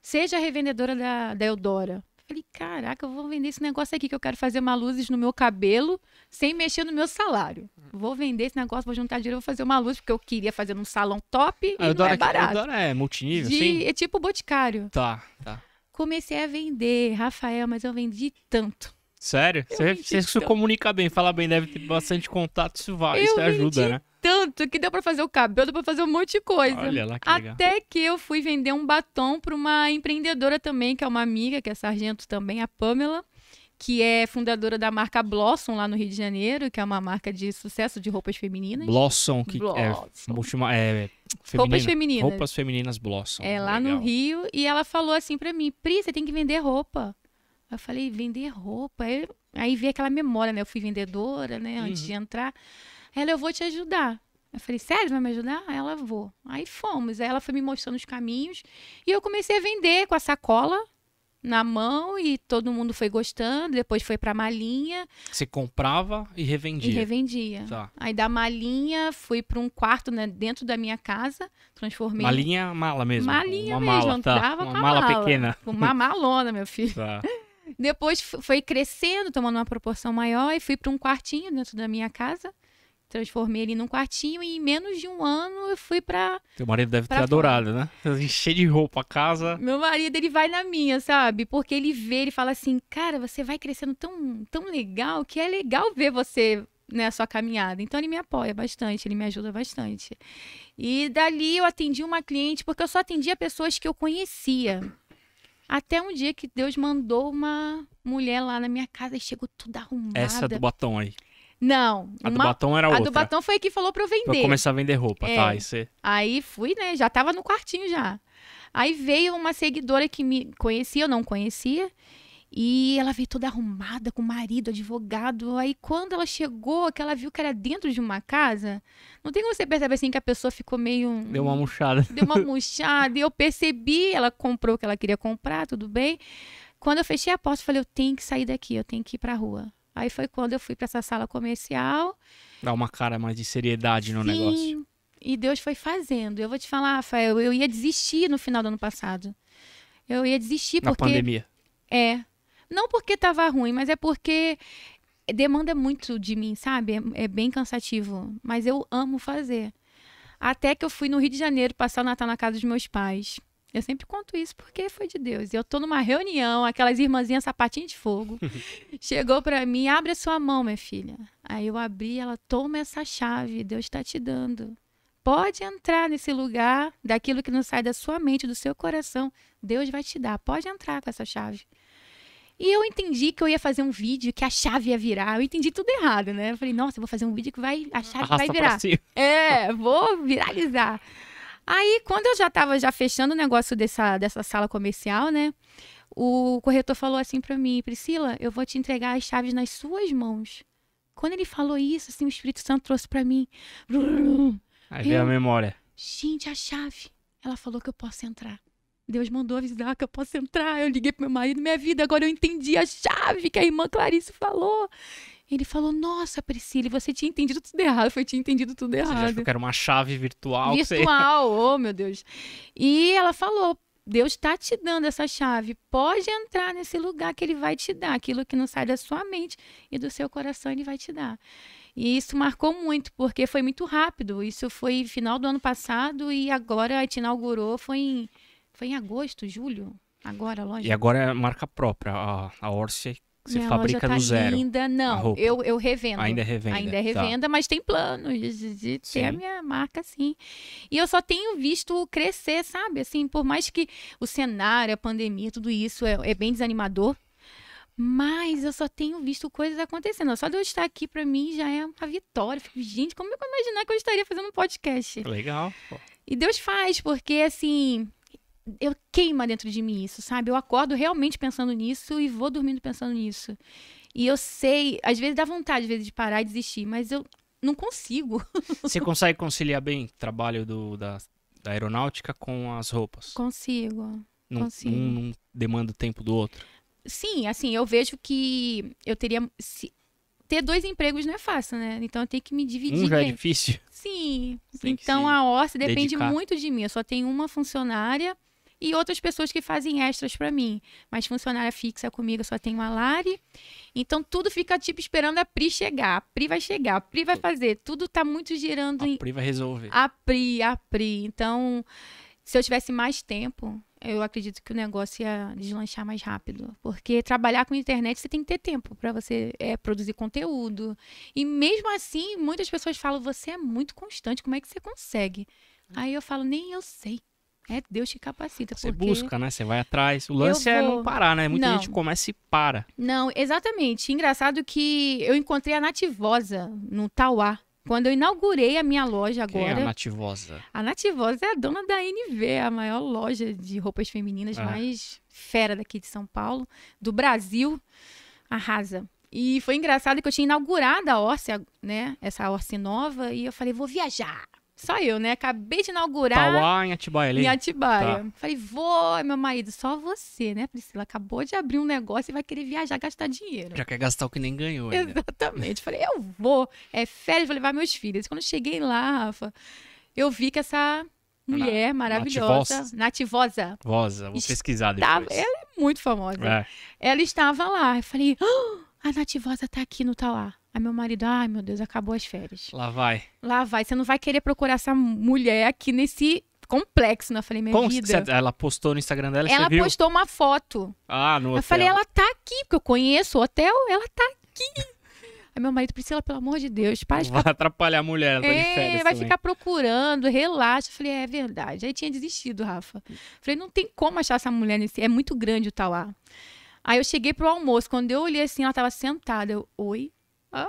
seja revendedora da, da Eudora. Falei, caraca, eu vou vender esse negócio aqui que eu quero fazer uma luzes no meu cabelo sem mexer no meu salário. Vou vender esse negócio, vou juntar dinheiro, vou fazer uma luz, porque eu queria fazer num salão top e não é barato. é multinível, De, sim? É tipo boticário. Tá, tá. Comecei a vender, Rafael, mas eu vendi tanto Sério? Você, você se comunica bem, fala bem, deve ter bastante contato, isso vai, eu isso ajuda, né? Tanto que deu para fazer o cabelo, deu pra fazer um monte de coisa. Olha lá que legal. Até que eu fui vender um batom pra uma empreendedora também, que é uma amiga, que é sargento também, a Pamela que é fundadora da marca Blossom lá no Rio de Janeiro, que é uma marca de sucesso de roupas femininas. Blossom, que é Blossom. é, última, é feminina, roupas femininas. Roupas femininas Blossom. É lá Legal. no Rio e ela falou assim para mim, Pri, você tem que vender roupa. Eu falei, vender roupa. Aí, aí veio aquela memória, né? Eu fui vendedora, né? Uhum. Antes de entrar. Ela, eu vou te ajudar. Eu falei, sério, vai me ajudar? Ela, vou. Aí fomos. Aí ela foi me mostrando os caminhos. E eu comecei a vender com a sacola na mão e todo mundo foi gostando. Depois foi pra malinha. Você comprava e revendia? E revendia. Tá. Aí da malinha fui para um quarto né, dentro da minha casa, transformei. Malinha, mala mesmo? Malinha uma mesmo. Mala, tá. uma mala, mala pequena. Uma malona, meu filho. Tá. Depois foi crescendo, tomando uma proporção maior, e fui para um quartinho dentro da minha casa. Transformei ele num quartinho e em menos de um ano eu fui pra. Teu marido deve ter adorado, né? Cheio de roupa a casa. Meu marido, ele vai na minha, sabe? Porque ele vê, ele fala assim: cara, você vai crescendo tão, tão legal que é legal ver você né, sua caminhada. Então ele me apoia bastante, ele me ajuda bastante. E dali eu atendi uma cliente, porque eu só atendia pessoas que eu conhecia. Até um dia que Deus mandou uma mulher lá na minha casa e chegou tudo arrumada. Essa do batom aí. Não. A uma... do batom era a outra. A do batom foi a que falou pra eu vender. Pra eu começar a vender roupa, tá? é. tá? Aí, você... aí fui, né? Já tava no quartinho já. Aí veio uma seguidora que me conhecia, eu não conhecia, e ela veio toda arrumada, com o marido, advogado. Aí quando ela chegou, que ela viu que era dentro de uma casa, não tem como você perceber assim que a pessoa ficou meio. Deu uma murchada. Deu uma murchada. e eu percebi, ela comprou o que ela queria comprar, tudo bem. Quando eu fechei a porta, eu falei, eu tenho que sair daqui, eu tenho que ir pra rua. Aí foi quando eu fui para essa sala comercial. Dá uma cara mais de seriedade no Sim, negócio. E Deus foi fazendo. Eu vou te falar, Rafael, eu ia desistir no final do ano passado. Eu ia desistir Na porque. Na pandemia. É, não porque tava ruim, mas é porque demanda muito de mim, sabe? É, é bem cansativo. Mas eu amo fazer. Até que eu fui no Rio de Janeiro passar o Natal na casa dos meus pais. Eu sempre conto isso porque foi de Deus. Eu tô numa reunião, aquelas irmãzinhas sapatinho de fogo. chegou para mim, abre a sua mão, minha filha. Aí eu abri, ela toma essa chave, Deus está te dando. Pode entrar nesse lugar daquilo que não sai da sua mente, do seu coração. Deus vai te dar. Pode entrar com essa chave. E eu entendi que eu ia fazer um vídeo que a chave ia virar. Eu entendi tudo errado, né? Eu falei, nossa, eu vou fazer um vídeo que vai a chave Arrasta vai virar. É, vou viralizar. Aí, quando eu já estava já fechando o negócio dessa, dessa sala comercial, né? O corretor falou assim para mim, Priscila, eu vou te entregar as chaves nas suas mãos. Quando ele falou isso, assim, o Espírito Santo trouxe para mim. Aí veio a memória. Gente, a chave. Ela falou que eu posso entrar. Deus mandou avisar que eu posso entrar. Eu liguei pro meu marido, minha vida, agora eu entendi a chave que a irmã Clarice falou. Ele falou: Nossa, Priscila, você tinha entendido tudo errado. Foi, tinha entendido tudo errado. Você achou que era uma chave virtual? Virtual, oh meu Deus. E ela falou: Deus está te dando essa chave. Pode entrar nesse lugar que Ele vai te dar. Aquilo que não sai da sua mente e do seu coração, Ele vai te dar. E isso marcou muito, porque foi muito rápido. Isso foi final do ano passado e agora a gente inaugurou, foi em foi em agosto, julho. Agora, lógico. E agora é marca própria. A, a Orsia você Minha fabrica tá no zero. Ainda não, eu, eu revendo. Ainda é revenda. Ainda é tá. revenda, tá. mas tem planos de, de ter sim. a minha marca, sim. E eu só tenho visto crescer, sabe? Assim, por mais que o cenário, a pandemia, tudo isso é, é bem desanimador, mas eu só tenho visto coisas acontecendo. Só de eu estar aqui, para mim, já é uma vitória. Fico, gente, como eu imaginar que eu estaria fazendo um podcast? Legal. Pô. E Deus faz, porque assim, eu queima dentro de mim isso, sabe? Eu acordo realmente pensando nisso e vou dormindo pensando nisso. E eu sei, às vezes dá vontade às vezes de parar e desistir, mas eu não consigo. Você consegue conciliar bem o trabalho do, da, da aeronáutica com as roupas? Consigo. Não, consigo. Um não demanda o tempo do outro? Sim, assim, eu vejo que eu teria. Se, ter dois empregos não é fácil, né? Então eu tenho que me dividir. Um já é difícil? Sim. então a OSCE depende dedicar. muito de mim. Eu só tenho uma funcionária e outras pessoas que fazem extras para mim. Mas funcionária fixa comigo só tem uma Lari. Então tudo fica tipo esperando a Pri chegar. A Pri vai chegar, a Pri vai fazer. Tudo tá muito girando a em. A Pri vai resolver. A Pri, a Pri. Então, se eu tivesse mais tempo, eu acredito que o negócio ia deslanchar mais rápido. Porque trabalhar com internet você tem que ter tempo para você é, produzir conteúdo. E mesmo assim, muitas pessoas falam: você é muito constante, como é que você consegue? Hum. Aí eu falo: nem eu sei. É Deus te capacita. Você busca, né? Você vai atrás. O lance vou... é não parar, né? Muita não. gente começa e para. Não, exatamente. Engraçado que eu encontrei a Nativosa no Tauá. Quando eu inaugurei a minha loja agora. Quem é a Nativosa? A Nativosa é a dona da NV, a maior loja de roupas femininas ah. mais fera daqui de São Paulo, do Brasil. Arrasa. E foi engraçado que eu tinha inaugurado a Orce, né? Essa Orce nova, e eu falei, vou viajar só eu, né? Acabei de inaugurar. em Atibaia ali. Em Atibaia. Tá. Falei, vou, é meu marido, só você, né, Priscila? Acabou de abrir um negócio e vai querer viajar, gastar dinheiro. Já quer gastar o que nem ganhou. né? Exatamente. Falei, eu vou. É férias, vou levar meus filhos. Quando cheguei lá, Rafa, eu vi que essa mulher Na, maravilhosa, nativosa. Nativosa, vou estava, pesquisar depois. Ela é muito famosa. É. Ela estava lá. Eu falei, ah, a nativosa tá aqui no lá. Aí meu marido, ai meu Deus, acabou as férias. Lá vai. Lá vai. Você não vai querer procurar essa mulher aqui nesse complexo, né? Eu falei, minha Como vida. ela postou no Instagram dela, Ela postou uma foto. Ah, no eu hotel. Eu falei, ela tá aqui, porque eu conheço o hotel, ela tá aqui. Aí meu marido, Priscila, pelo amor de Deus, para de Vai atrapalhar a mulher, ela tá é, de férias vai também. ficar procurando, relaxa. Eu falei, é verdade. Aí tinha desistido, Rafa. Eu falei, não tem como achar essa mulher nesse... É muito grande o Tauá. Aí eu cheguei pro almoço, quando eu olhei assim, ela tava sentada. Eu, oi? Ah,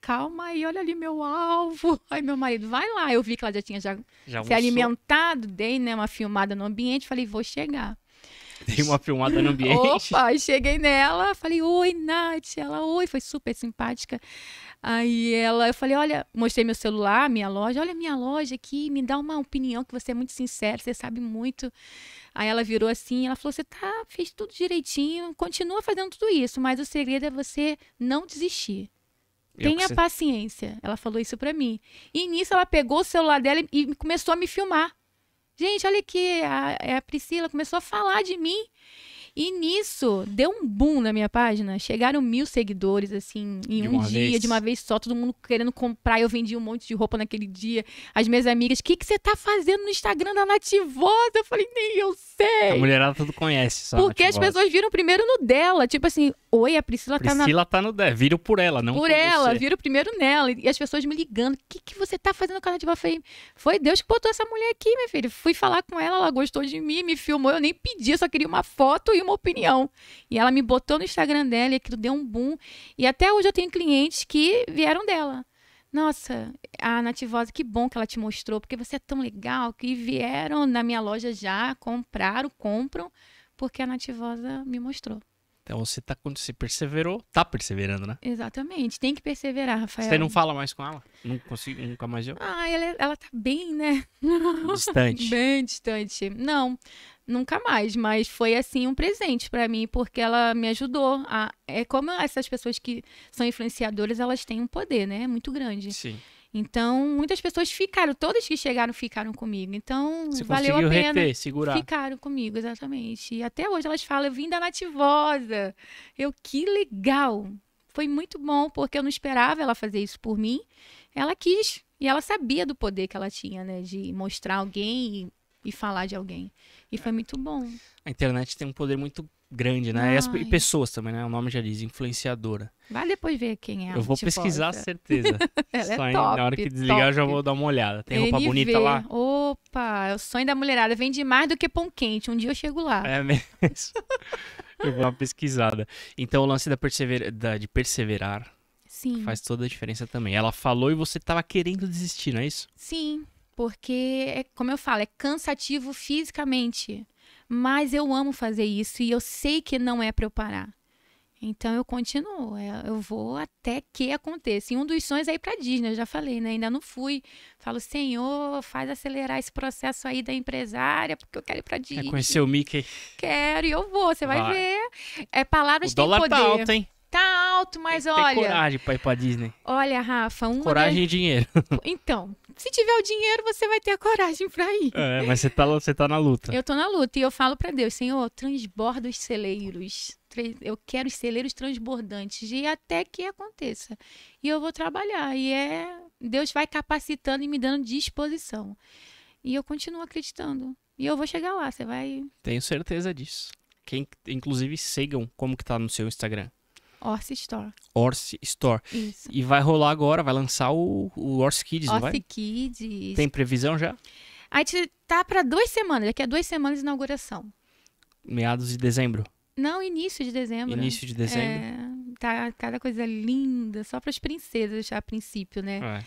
calma aí, olha ali meu alvo. Aí meu marido, vai lá. Eu vi que ela já tinha já, já se alimentado, dei né, uma filmada no ambiente, falei, vou chegar. Dei uma filmada no ambiente. Opa, cheguei nela, falei, oi, Nath. Ela, oi, foi super simpática. Aí ela, eu falei, olha, mostrei meu celular, minha loja, olha minha loja aqui, me dá uma opinião que você é muito sincero, você sabe muito. Aí ela virou assim, ela falou, você tá, fez tudo direitinho, continua fazendo tudo isso, mas o segredo é você não desistir. Tenha paciência. Ela falou isso para mim. E nisso ela pegou o celular dela e começou a me filmar. Gente, olha aqui, a, é a Priscila começou a falar de mim. E nisso, deu um boom na minha página. Chegaram mil seguidores, assim, em de um dia, vez. de uma vez só, todo mundo querendo comprar. Eu vendi um monte de roupa naquele dia. As minhas amigas, o que, que você tá fazendo no Instagram da Nativosa? Eu falei, nem eu sei. A mulherada tudo conhece, só Porque as pessoas viram primeiro no dela. Tipo assim, oi, a Priscila, Priscila tá na. Priscila tá no dela. Viro por ela, não por, por ela. viram Viro primeiro nela. E as pessoas me ligando, o que, que você tá fazendo com a Nativosa? Eu falei, foi Deus que botou essa mulher aqui, minha filha. Fui falar com ela, ela gostou de mim, me filmou. Eu nem pedi, só queria uma foto e uma uma opinião. E ela me botou no Instagram dela e aquilo deu um boom. E até hoje eu tenho clientes que vieram dela. Nossa, a Nativosa, que bom que ela te mostrou, porque você é tão legal que vieram na minha loja já, compraram, compram, porque a Nativosa me mostrou. Então você tá quando você perseverou, tá perseverando, né? Exatamente, tem que perseverar, Rafael. Você não fala mais com ela? Não consigo, nunca mais eu? Ah, ela, é, ela tá bem, né? Distante. bem distante. Não nunca mais, mas foi assim um presente para mim, porque ela me ajudou a é como essas pessoas que são influenciadoras, elas têm um poder, né? Muito grande. Sim. Então, muitas pessoas ficaram, todas que chegaram ficaram comigo. Então, Você valeu a pena. Reter, segurar. Ficaram comigo, exatamente. E até hoje elas falam, eu vim da Nativosa. Eu, que legal. Foi muito bom, porque eu não esperava ela fazer isso por mim. Ela quis. E ela sabia do poder que ela tinha, né? De mostrar alguém e, e falar de alguém. E foi muito bom. A internet tem um poder muito grande, né? E, as, e pessoas também, né? O nome já diz, influenciadora. Vai depois ver quem é. Eu vou pesquisar, é. certeza. Ela é Só é top, na hora que desligar, top. eu já vou dar uma olhada. Tem NV. roupa bonita lá? Opa, é o sonho da mulherada. Vende mais do que pão quente. Um dia eu chego lá. É mesmo. eu vou dar uma pesquisada. Então, o lance da persever... da, de perseverar Sim. faz toda a diferença também. Ela falou e você estava querendo desistir, não é isso? Sim. Porque, é, como eu falo, é cansativo fisicamente. Mas eu amo fazer isso e eu sei que não é para eu parar. Então eu continuo, é, eu vou até que aconteça. E um dos sonhos é ir para Disney, eu já falei, né? Ainda não fui. Falo, Senhor, faz acelerar esse processo aí da empresária, porque eu quero ir para Disney. Quer conhecer o Mickey? Quero e eu vou, você vai, vai ver. É palavras o tá poder. Tá alto, hein? Tá alto, mas tem olha. Tem coragem pra ir pra Disney. Olha, Rafa, um. Coragem da... e dinheiro. Então, se tiver o dinheiro, você vai ter a coragem pra ir. É, mas você tá, você tá na luta. Eu tô na luta e eu falo pra Deus, Senhor, transborda os celeiros. Eu quero os celeiros transbordantes. E até que aconteça. E eu vou trabalhar. E é. Deus vai capacitando e me dando disposição. E eu continuo acreditando. E eu vou chegar lá, você vai. Tenho certeza disso. Quem, inclusive, sigam como que tá no seu Instagram Horse Store. Horse Store. Isso. E vai rolar agora, vai lançar o, o Kids, Horse não vai? Kids. Tem previsão já? A gente tá para duas semanas, daqui a duas semanas de inauguração. Meados de dezembro. Não, início de dezembro. Início de dezembro. É, tá cada coisa linda, só para as princesas a princípio, né? É.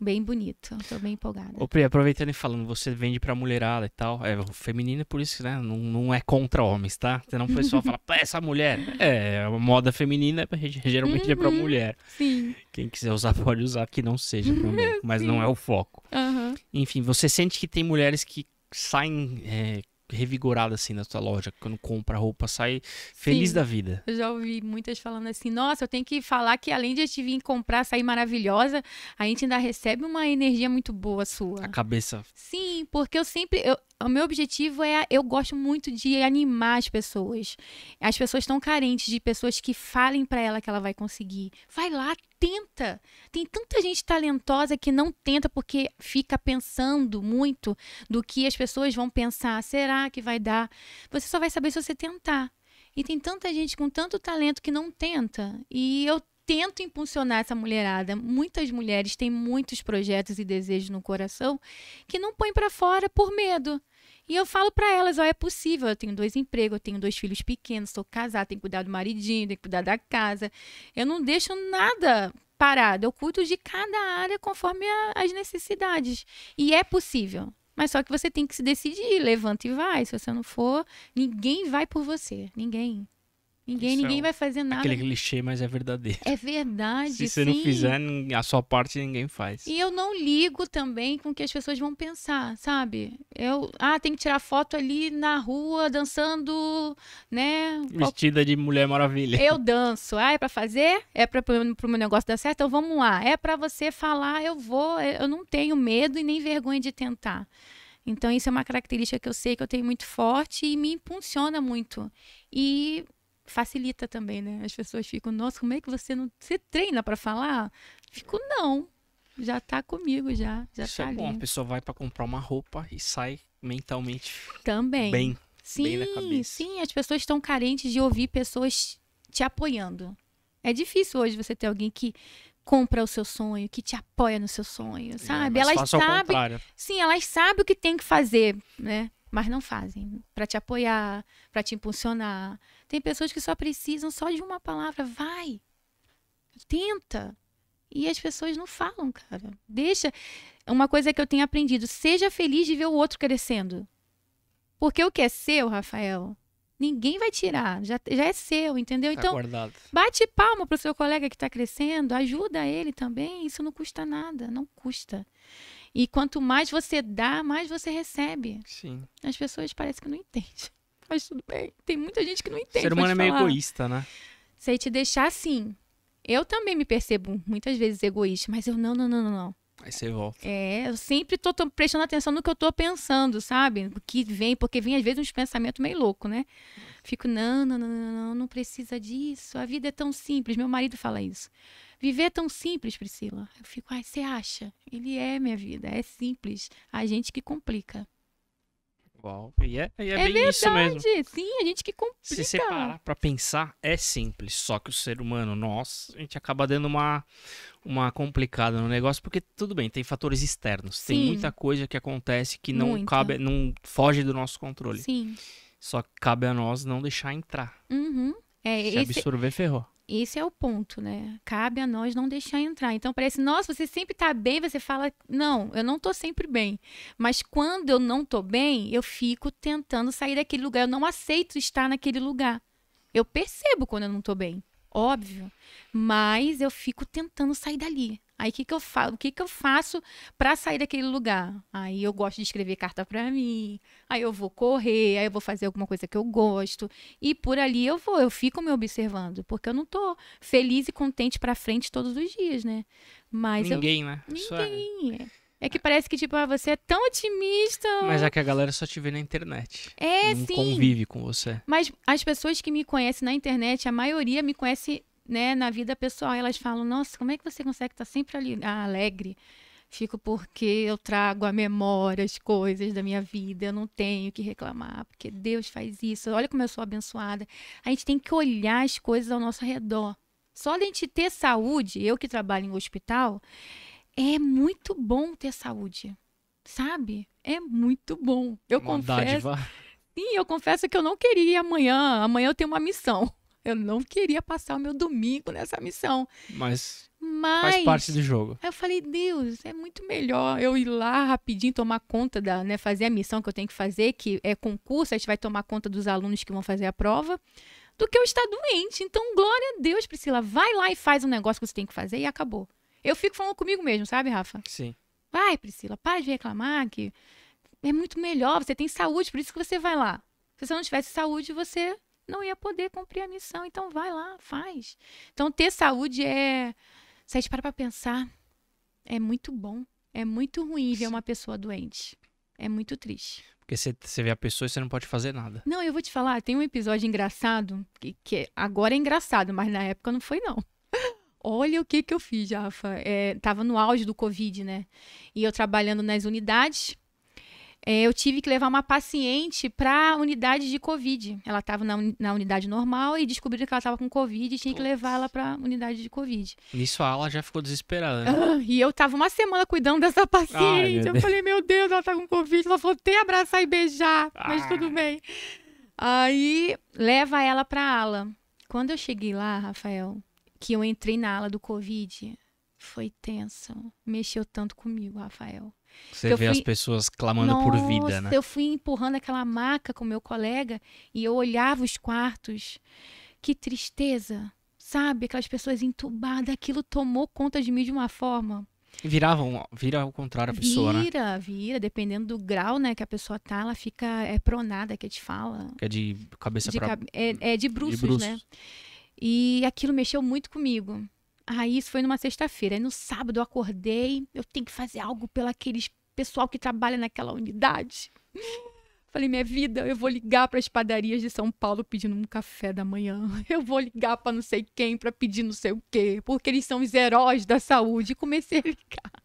Bem bonito, tô bem empolgada. Ô Pri, aproveitando e falando, você vende pra mulherada e tal, é feminina, por isso, né, não, não é contra homens, tá? Senão só pessoal fala, essa mulher, é, a moda feminina é geralmente uhum, é pra uhum, mulher. Sim. Quem quiser usar pode usar, que não seja pra mim, mas não é o foco. Uhum. Enfim, você sente que tem mulheres que saem é, revigorada assim na sua loja, quando compra roupa, sai feliz Sim, da vida. Eu já ouvi muitas falando assim: "Nossa, eu tenho que falar que além de a gente vir comprar, sair maravilhosa, a gente ainda recebe uma energia muito boa sua". A cabeça. Sim, porque eu sempre eu, o meu objetivo é eu gosto muito de animar as pessoas. As pessoas estão carentes de pessoas que falem para ela que ela vai conseguir. Vai lá, tenta. Tem tanta gente talentosa que não tenta porque fica pensando muito do que as pessoas vão pensar. Será que vai dar? Você só vai saber se você tentar. E tem tanta gente com tanto talento que não tenta. E eu tento impulsionar essa mulherada. Muitas mulheres têm muitos projetos e desejos no coração que não põem para fora por medo. E eu falo para elas, ó, é possível, eu tenho dois empregos, eu tenho dois filhos pequenos, sou casada, tenho que cuidar do maridinho, tenho que cuidar da casa. Eu não deixo nada parado, eu cuido de cada área conforme a, as necessidades. E é possível. Mas só que você tem que se decidir, levanta e vai. Se você não for, ninguém vai por você, ninguém. Ninguém, Isso é ninguém é vai fazer nada. Aquele clichê, mas é verdadeiro. É verdade. Se você sim. não fizer a sua parte, ninguém faz. E eu não ligo também com o que as pessoas vão pensar, sabe? Eu, ah, tem que tirar foto ali na rua dançando, né? Vestida de Mulher Maravilha. Eu danço. Ah, é para fazer? É para pro meu negócio dar certo? Então vamos lá. É para você falar, eu vou. É, eu não tenho medo e nem vergonha de tentar. então isso é uma característica que eu sei que eu tenho muito forte e me impulsiona muito. E facilita também, né? As pessoas ficam, nossa, como é que você não você treina para falar? Fico não. Já tá comigo já, já Isso tá é ali. bom, a pessoa vai para comprar uma roupa e sai mentalmente também. Bem, sim, bem na cabeça. Sim, as pessoas estão carentes de ouvir pessoas te apoiando. É difícil hoje você ter alguém que compra o seu sonho, que te apoia no seu sonho, é, sabe? É, elas sabem. Sim, elas sabem o que tem que fazer, né? mas não fazem para te apoiar, para te impulsionar. Tem pessoas que só precisam só de uma palavra, vai. Tenta. E as pessoas não falam, cara. Deixa. Uma coisa que eu tenho aprendido, seja feliz de ver o outro crescendo. Porque o que é seu, Rafael, ninguém vai tirar, já, já é seu, entendeu? Tá então, bate palma pro seu colega que está crescendo, ajuda ele também, isso não custa nada, não custa. E quanto mais você dá, mais você recebe. Sim. As pessoas parecem que não entendem. Mas tudo bem. Tem muita gente que não entende. O ser humano é meio falar. egoísta, né? Sei te deixar assim. Eu também me percebo muitas vezes egoísta, mas eu não, não, não, não, não. Aí você volta. É, eu sempre tô, tô, prestando atenção no que eu tô pensando, sabe? O que vem, porque vem às vezes uns pensamentos meio louco, né? Fico, não, não, não, não, não, não precisa disso. A vida é tão simples. Meu marido fala isso. Viver é tão simples, Priscila. Eu fico, ai, você acha? Ele é minha vida, é simples. A gente que complica. Uau, e é, e é, é bem verdade. isso mesmo. Sim, a gente que complica. Se você parar pra pensar, é simples. Só que o ser humano, nós, a gente acaba dando uma, uma complicada no negócio, porque tudo bem, tem fatores externos. Sim. Tem muita coisa que acontece que não cabe, não foge do nosso controle. Sim. Só que cabe a nós não deixar entrar. Uhum. É, Se esse... absorver, ferrou. Esse é o ponto, né? Cabe a nós não deixar entrar. Então parece, nossa, você sempre tá bem, você fala, não, eu não tô sempre bem. Mas quando eu não tô bem, eu fico tentando sair daquele lugar, eu não aceito estar naquele lugar. Eu percebo quando eu não tô bem, óbvio, mas eu fico tentando sair dali. Aí que que eu falo, o que que eu faço para sair daquele lugar? Aí eu gosto de escrever carta para mim. Aí eu vou correr, aí eu vou fazer alguma coisa que eu gosto e por ali eu vou, eu fico me observando, porque eu não tô feliz e contente para frente todos os dias, né? Mas ninguém, eu... né? É. Ninguém. Só... É. é que parece que, tipo, ah, você é tão otimista. Mas é que a galera só te vê na internet. É, não sim. convive com você. Mas as pessoas que me conhecem na internet, a maioria me conhece né, na vida pessoal, elas falam: Nossa, como é que você consegue estar tá sempre ali, ah, alegre? Fico porque eu trago à memória as coisas da minha vida, eu não tenho que reclamar, porque Deus faz isso. Olha como eu sou abençoada. A gente tem que olhar as coisas ao nosso redor. Só de a gente ter saúde, eu que trabalho em hospital, é muito bom ter saúde, sabe? É muito bom. Eu Uma confesso. Dádiva. Sim, eu confesso que eu não queria amanhã. Amanhã eu tenho uma missão. Eu não queria passar o meu domingo nessa missão. Mas, Mas faz parte do jogo. Aí eu falei, Deus, é muito melhor eu ir lá rapidinho tomar conta da, né, fazer a missão que eu tenho que fazer, que é concurso, a gente vai tomar conta dos alunos que vão fazer a prova, do que eu estar doente. Então, glória a Deus, Priscila, vai lá e faz o negócio que você tem que fazer e acabou. Eu fico falando comigo mesmo, sabe, Rafa? Sim. Vai, Priscila, para de reclamar que é muito melhor, você tem saúde, por isso que você vai lá. Se você não tivesse saúde, você não ia poder cumprir a missão. Então vai lá, faz. Então ter saúde é. Se a gente para pra pensar, é muito bom. É muito ruim ver uma pessoa doente. É muito triste. Porque você vê a pessoa e você não pode fazer nada. Não, eu vou te falar, tem um episódio engraçado, que, que é, agora é engraçado, mas na época não foi, não. Olha o que que eu fiz, Rafa. É, tava no auge do Covid, né? E eu trabalhando nas unidades é, eu tive que levar uma paciente para a unidade de Covid. Ela estava na, na, unidade normal e descobriram que ela estava com Covid e tinha Putz. que levar ela para a unidade de Covid. Nisso a ala já ficou desesperada. Né? Ah, e eu estava uma semana cuidando dessa paciente. Ai, eu falei, meu Deus, ela está com Covid. Ela falou, tem abraçar e beijar, ah. mas tudo bem. Aí leva ela para a ala. Quando eu cheguei lá, Rafael, que eu entrei na ala do Covid, foi tenso. Mexeu tanto comigo, Rafael. Você vê fui... as pessoas clamando Nossa, por vida, né? Eu fui empurrando aquela maca com meu colega e eu olhava os quartos. Que tristeza, sabe? Aquelas pessoas entubadas, aquilo tomou conta de mim de uma forma. Viravam, vira ao contrário a pessoa, vira, né? Vira, vira, dependendo do grau, né, que a pessoa tá, ela fica é pronada, que a gente fala. Que é de cabeça de pra... É, é de, bruços, de bruços, né? E aquilo mexeu muito comigo. Aí ah, isso foi numa sexta-feira. Aí no sábado eu acordei, eu tenho que fazer algo pelo aqueles pessoal que trabalha naquela unidade. Falei, minha vida, eu vou ligar para as padarias de São Paulo pedindo um café da manhã. Eu vou ligar para não sei quem para pedir não sei o quê, porque eles são os heróis da saúde. E comecei a ligar.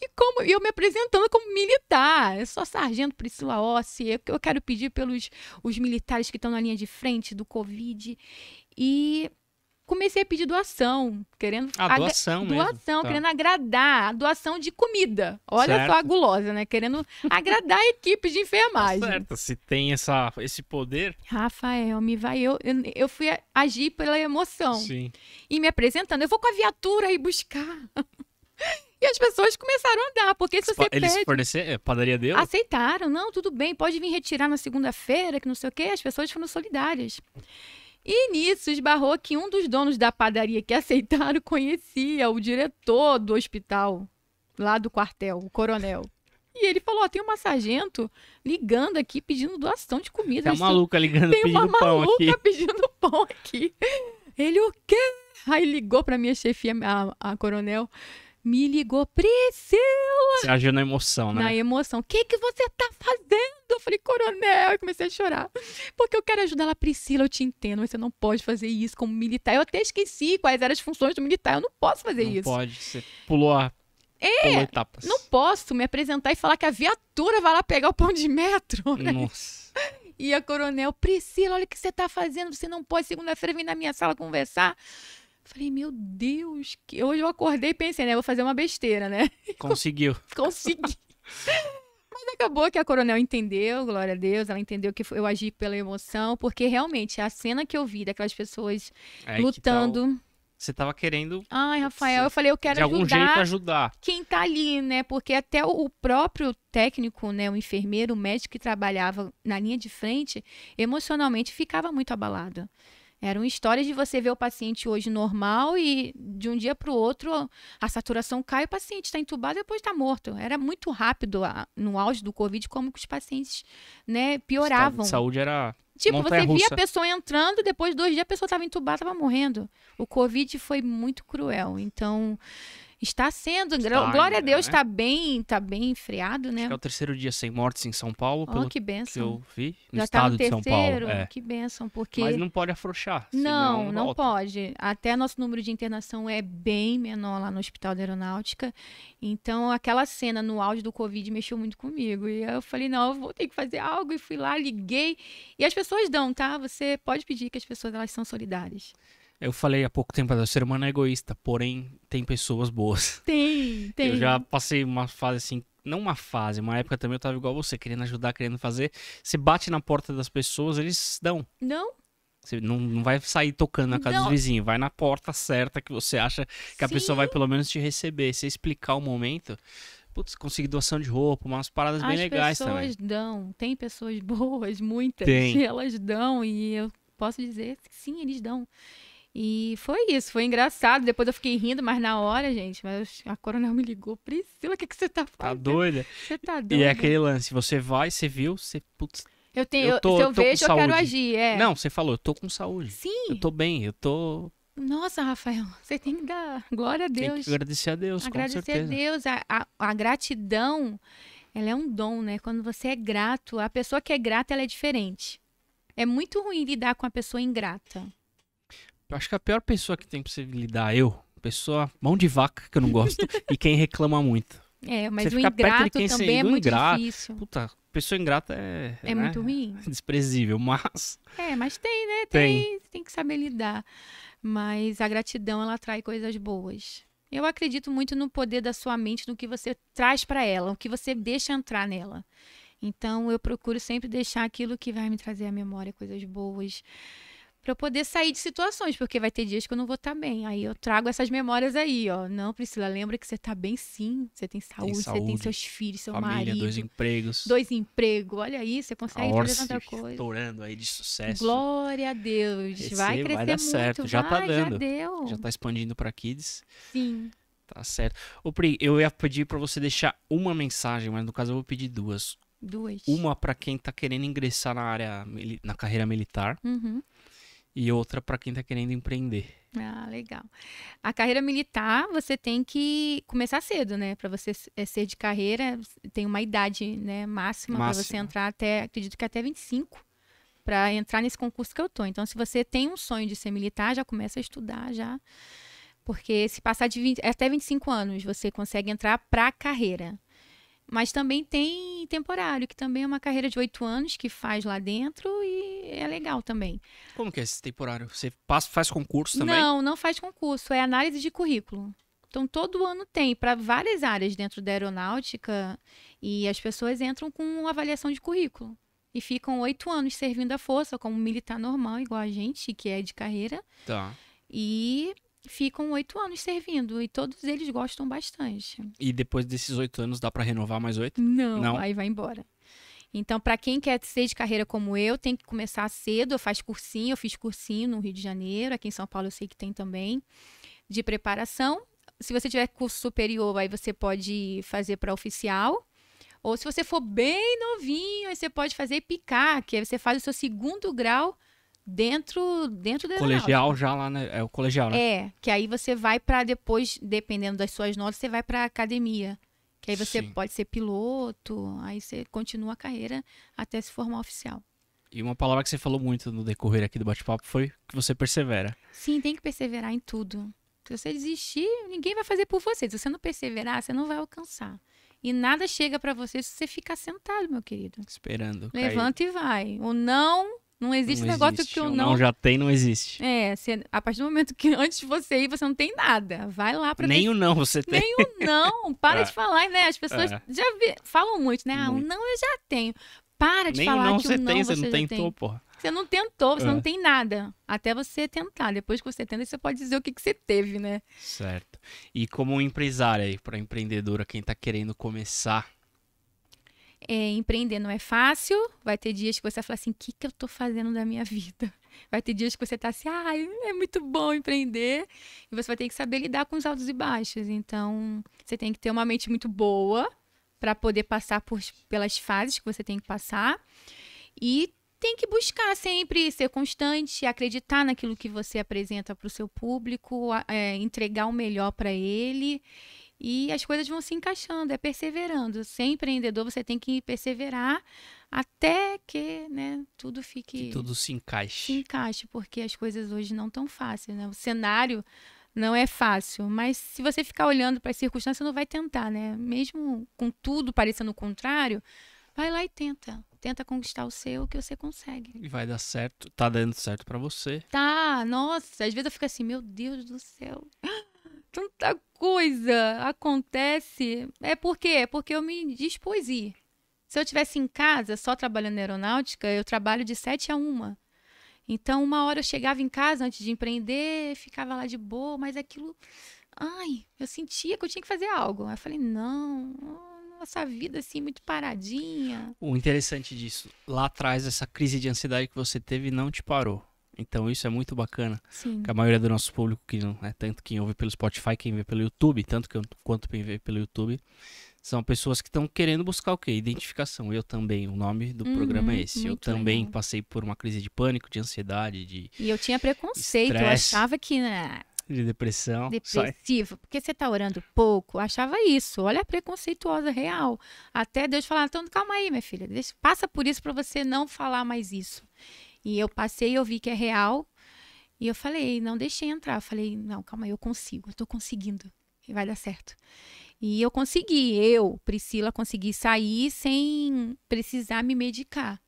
E como eu me apresentando como militar, eu sou sargento Priscila Ossi, eu, eu quero pedir pelos os militares que estão na linha de frente do Covid. E comecei a pedir doação, querendo ah, a doação, doação tá. querendo agradar, doação de comida. Olha certo. só a gulosa, né? Querendo agradar a equipe de enfermagem. Tá certo, se tem essa, esse poder. Rafael, me vai eu, eu, eu fui agir pela emoção. Sim. E me apresentando, eu vou com a viatura aí buscar. E as pessoas começaram a andar, porque se você Eles pede... fornecer, eh, padaria deu? Aceitaram, não, tudo bem, pode vir retirar na segunda-feira, que não sei o quê. As pessoas foram solidárias. E nisso esbarrou que um dos donos da padaria que aceitaram conhecia o diretor do hospital, lá do quartel, o coronel. E ele falou: oh, tem uma sargento ligando aqui pedindo doação de comida. Tá tem uma maluca ligando tem pedindo pão aqui. Tem uma maluca pedindo pão aqui. Ele, o quê? Aí ligou para minha chefia, a, a coronel me ligou, Priscila! Você agiu na emoção, né? Na emoção. O que, que você tá fazendo? Eu falei, coronel, eu comecei a chorar. Porque eu quero ajudar ela, Priscila, eu te entendo, mas você não pode fazer isso como militar. Eu até esqueci quais eram as funções do militar, eu não posso fazer não isso. Não pode, você pulou a é, não posso me apresentar e falar que a viatura vai lá pegar o pão de metro. Né? Nossa. E a coronel, Priscila, olha o que você tá fazendo, você não pode segunda-feira vir na minha sala conversar. Falei, meu Deus, que... hoje eu acordei e pensei, né? Vou fazer uma besteira, né? Conseguiu. Consegui. Mas acabou que a coronel entendeu, glória a Deus, ela entendeu que eu agi pela emoção, porque realmente a cena que eu vi daquelas pessoas é, lutando. Você tava querendo. Ai, Rafael, eu falei, eu quero de ajudar. De algum jeito ajudar. Quem tá ali, né? Porque até o próprio técnico, né? O enfermeiro, o médico que trabalhava na linha de frente, emocionalmente ficava muito abalado. Eram histórias de você ver o paciente hoje normal e de um dia para o outro a saturação cai, o paciente está entubado e depois está morto. Era muito rápido a, no auge do Covid como que os pacientes né, pioravam. A saúde era. Tipo, você via a pessoa entrando, depois de dois dias a pessoa estava entubada, estava morrendo. O Covid foi muito cruel. Então, Está sendo, está glória ainda, a Deus, está né? Tá bem, está bem freado, né? Acho que é o terceiro dia sem mortes em São Paulo, pelo que, benção. que eu vi, no Já tá estado tá no terceiro, de São Paulo. É. Que benção, porque... Mas não pode afrouxar. Não, não volta. pode. Até nosso número de internação é bem menor lá no Hospital da Aeronáutica. Então, aquela cena no áudio do Covid mexeu muito comigo. E eu falei, não, eu vou ter que fazer algo. E fui lá, liguei. E as pessoas dão, tá? Você pode pedir que as pessoas, elas são solidárias. Eu falei há pouco tempo, o ser humano é egoísta, porém tem pessoas boas. Tem, tem. Eu já passei uma fase assim, não uma fase, uma época também eu tava igual você, querendo ajudar, querendo fazer. Você bate na porta das pessoas, eles dão. Não, você não, não vai sair tocando na casa não. dos vizinhos, vai na porta certa que você acha que a pessoa vai pelo menos te receber. Se explicar o momento, putz, consegui doação de roupa, umas paradas As bem legais também. As pessoas dão, tem pessoas boas, muitas, tem. elas dão e eu posso dizer que sim, eles dão. E foi isso, foi engraçado. Depois eu fiquei rindo, mas na hora, gente, mas a coronel me ligou. Priscila, o que, que você tá, tá fazendo? Tá doida? Você tá doida. E é aquele lance, você vai, você viu, você. Putz, eu tenho, eu tô, se eu, eu tô vejo, eu quero agir. É. Não, você falou, eu tô com saúde. Sim. Eu tô bem, eu tô. Nossa, Rafael, você tem que dar glória a Deus. Tem que agradecer a Deus, agradecer com certeza. Agradecer a Deus, a, a, a gratidão, ela é um dom, né? Quando você é grato, a pessoa que é grata, ela é diferente. É muito ruim lidar com a pessoa ingrata acho que a pior pessoa que tem pra você lidar, eu, pessoa mão de vaca que eu não gosto e quem reclama muito. É, mas você o ingrato também você, é muito ingrato, difícil. Puta, pessoa ingrata é. É né, muito ruim. Desprezível, mas. É, mas tem, né? Tem, tem. Tem que saber lidar. Mas a gratidão, ela atrai coisas boas. Eu acredito muito no poder da sua mente, no que você traz para ela, o que você deixa entrar nela. Então, eu procuro sempre deixar aquilo que vai me trazer à memória coisas boas para eu poder sair de situações, porque vai ter dias que eu não vou estar tá bem. Aí eu trago essas memórias aí, ó. Não, Priscila, lembra que você tá bem sim. Você tem saúde, tem saúde você tem seus filhos, seu família, marido. dois empregos. Dois empregos, olha aí, você consegue fazer tanta coisa. estourando aí de sucesso. Glória a Deus. Esse vai crescer vai dar muito. certo, já tá vai, tá dando. Já deu. Já tá expandindo para kids. Sim. Tá certo. Ô Pri, eu ia pedir para você deixar uma mensagem, mas no caso eu vou pedir duas. Duas. Uma para quem tá querendo ingressar na área, na carreira militar. Uhum e outra para quem está querendo empreender. Ah, legal. A carreira militar, você tem que começar cedo, né? Para você é, ser de carreira, tem uma idade né, máxima, máxima. para você entrar até, acredito que até 25, para entrar nesse concurso que eu tô. Então, se você tem um sonho de ser militar, já começa a estudar, já. Porque se passar de 20, até 25 anos, você consegue entrar para a carreira. Mas também tem temporário, que também é uma carreira de oito anos que faz lá dentro e é legal também. Como que é esse temporário? Você passa, faz concurso também? Não, não faz concurso, é análise de currículo. Então, todo ano tem para várias áreas dentro da aeronáutica e as pessoas entram com avaliação de currículo e ficam oito anos servindo a força como militar normal, igual a gente, que é de carreira. Tá. E ficam oito anos servindo e todos eles gostam bastante. E depois desses oito anos dá para renovar mais oito? Não, Não, aí vai embora. Então, para quem quer ser de carreira como eu, tem que começar cedo. Eu faço cursinho, eu fiz cursinho no Rio de Janeiro, aqui em São Paulo eu sei que tem também, de preparação. Se você tiver curso superior, aí você pode fazer para oficial. Ou se você for bem novinho, aí você pode fazer picar, que aí você faz o seu segundo grau dentro dentro da colegial já lá né? é o colegial né é que aí você vai para depois dependendo das suas notas você vai para academia que aí você Sim. pode ser piloto, aí você continua a carreira até se formar oficial. E uma palavra que você falou muito no decorrer aqui do bate-papo foi que você persevera. Sim, tem que perseverar em tudo. Se você desistir, ninguém vai fazer por você. Se você não perseverar, você não vai alcançar. E nada chega para você se você ficar sentado, meu querido. Esperando. Levanta cair. e vai. O não não existe não negócio existe. que eu não. Não já tem, não existe. É, a partir do momento que antes de você ir, você não tem nada. Vai lá para Nem o não você tem. Nem o não. Para é. de falar, né? As pessoas é. já vi... falam muito, né? Ah, o não eu já tenho. Para de Nem falar não que o não tem, você, você não tentou, porra. Você não tentou, você é. não tem nada. Até você tentar. Depois que você tenta, você pode dizer o que, que você teve, né? Certo. E como empresária aí, para empreendedora, quem está querendo começar é, empreender não é fácil. Vai ter dias que você fala assim: o que, que eu estou fazendo da minha vida? Vai ter dias que você está assim: ah, é muito bom empreender. E você vai ter que saber lidar com os altos e baixos. Então, você tem que ter uma mente muito boa para poder passar por, pelas fases que você tem que passar. E tem que buscar sempre ser constante, acreditar naquilo que você apresenta para o seu público, é, entregar o melhor para ele e as coisas vão se encaixando, é perseverando. Ser empreendedor, você tem que perseverar até que né, tudo fique. Que tudo se encaixe. Se encaixe, porque as coisas hoje não tão fáceis, né? O cenário não é fácil, mas se você ficar olhando para as circunstâncias, não vai tentar, né? Mesmo com tudo parecendo o contrário, vai lá e tenta. Tenta conquistar o seu que você consegue. E vai dar certo, tá dando certo para você. Tá, nossa, às vezes eu fico assim, meu Deus do céu tanta coisa acontece. É por quê? É porque eu me dispus ir. Se eu tivesse em casa só trabalhando na aeronáutica, eu trabalho de sete a uma. Então, uma hora eu chegava em casa antes de empreender, ficava lá de boa, mas aquilo. Ai, eu sentia que eu tinha que fazer algo. Aí eu falei, não, essa vida assim, muito paradinha. O interessante disso, lá atrás, essa crise de ansiedade que você teve não te parou. Então isso é muito bacana. Sim. Que a maioria do nosso público, que não é tanto quem ouve pelo Spotify, quem vê pelo YouTube, tanto que, quanto quem vê pelo YouTube, são pessoas que estão querendo buscar o quê? Identificação. Eu também, o nome do uhum, programa é esse. Eu também legal. passei por uma crise de pânico, de ansiedade, de. E eu tinha preconceito, stress, eu achava que. Né, de depressão. É. Depressivo. Sai. Porque você está orando pouco. Eu achava isso. Olha a preconceituosa real. Até Deus falar, então calma aí, minha filha. Deixa, passa por isso para você não falar mais isso. E eu passei, eu vi que é real. E eu falei, não deixei entrar. Eu falei, não, calma aí, eu consigo, eu tô conseguindo. E vai dar certo. E eu consegui, eu, Priscila, consegui sair sem precisar me medicar.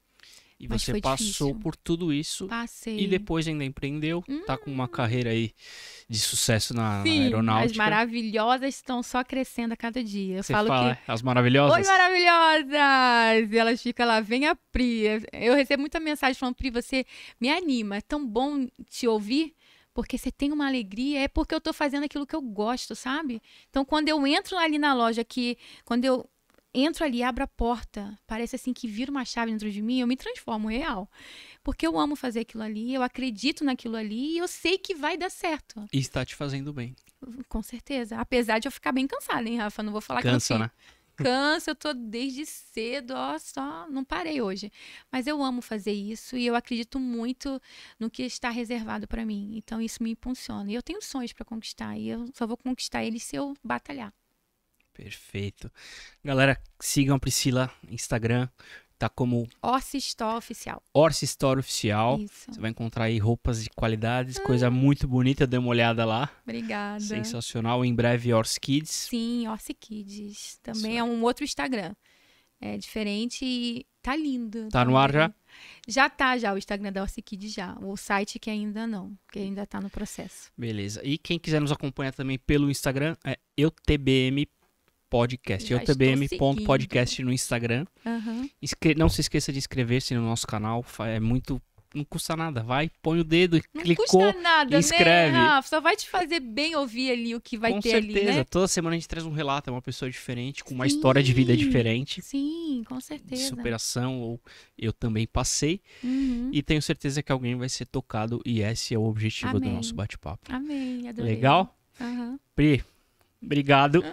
E Mas você passou difícil. por tudo isso. Passei. E depois ainda empreendeu. Hum. Tá com uma hum. carreira aí de sucesso na, Sim, na aeronáutica. As maravilhosas estão só crescendo a cada dia. Eu você falo fala, que. As maravilhosas? Oi, maravilhosas! E elas ficam lá, vem a Pri. Eu recebo muita mensagem falando, Pri, você me anima. É tão bom te ouvir porque você tem uma alegria, é porque eu tô fazendo aquilo que eu gosto, sabe? Então, quando eu entro ali na loja que, quando eu entro ali, abro a porta, parece assim que vira uma chave dentro de mim, eu me transformo real. Porque eu amo fazer aquilo ali, eu acredito naquilo ali e eu sei que vai dar certo. E está te fazendo bem. Com certeza. Apesar de eu ficar bem cansada, hein, Rafa? Não vou falar Cansa, que eu né? Cansa, eu tô desde cedo, ó, só não parei hoje. Mas eu amo fazer isso e eu acredito muito no que está reservado para mim. Então isso me impulsiona. E eu tenho sonhos para conquistar e eu só vou conquistar eles se eu batalhar. Perfeito. Galera, sigam a Priscila Instagram, tá como Orce Store Oficial. Orce Store Oficial. Isso. Você vai encontrar aí roupas de qualidades, ah. coisa muito bonita, dê uma olhada lá. Obrigada. Sensacional. Em breve Orce Kids. Sim, Orce Kids. Também Isso. é um outro Instagram. É diferente e tá lindo. Tá também. no ar já? Já tá já o Instagram da Orce Kids já, o site que ainda não, que ainda tá no processo. Beleza. E quem quiser nos acompanhar também pelo Instagram é eutbm.com podcast. JBM.podcast no Instagram. Uhum. Não se esqueça de inscrever-se no nosso canal. É muito. Não custa nada. Vai, põe o dedo e clicou. Não custa nada, inscreve. né, Só vai te fazer bem ouvir ali o que vai com ter certeza. ali. Com né? certeza. Toda semana a gente traz um relato, é uma pessoa diferente, com uma Sim. história de vida diferente. Sim, com certeza. De superação, ou eu também passei. Uhum. E tenho certeza que alguém vai ser tocado. E esse é o objetivo Amém. do nosso bate-papo. Amém, adorei. Legal? Uhum. Pri, obrigado. Uhum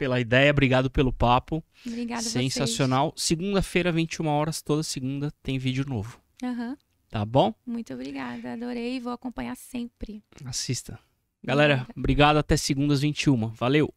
pela ideia, obrigado pelo papo. Obrigado, Sensacional. Segunda-feira, 21 horas, toda segunda tem vídeo novo. Uhum. Tá bom? Muito obrigada, adorei vou acompanhar sempre. Assista. Galera, obrigado até segundas 21. Valeu!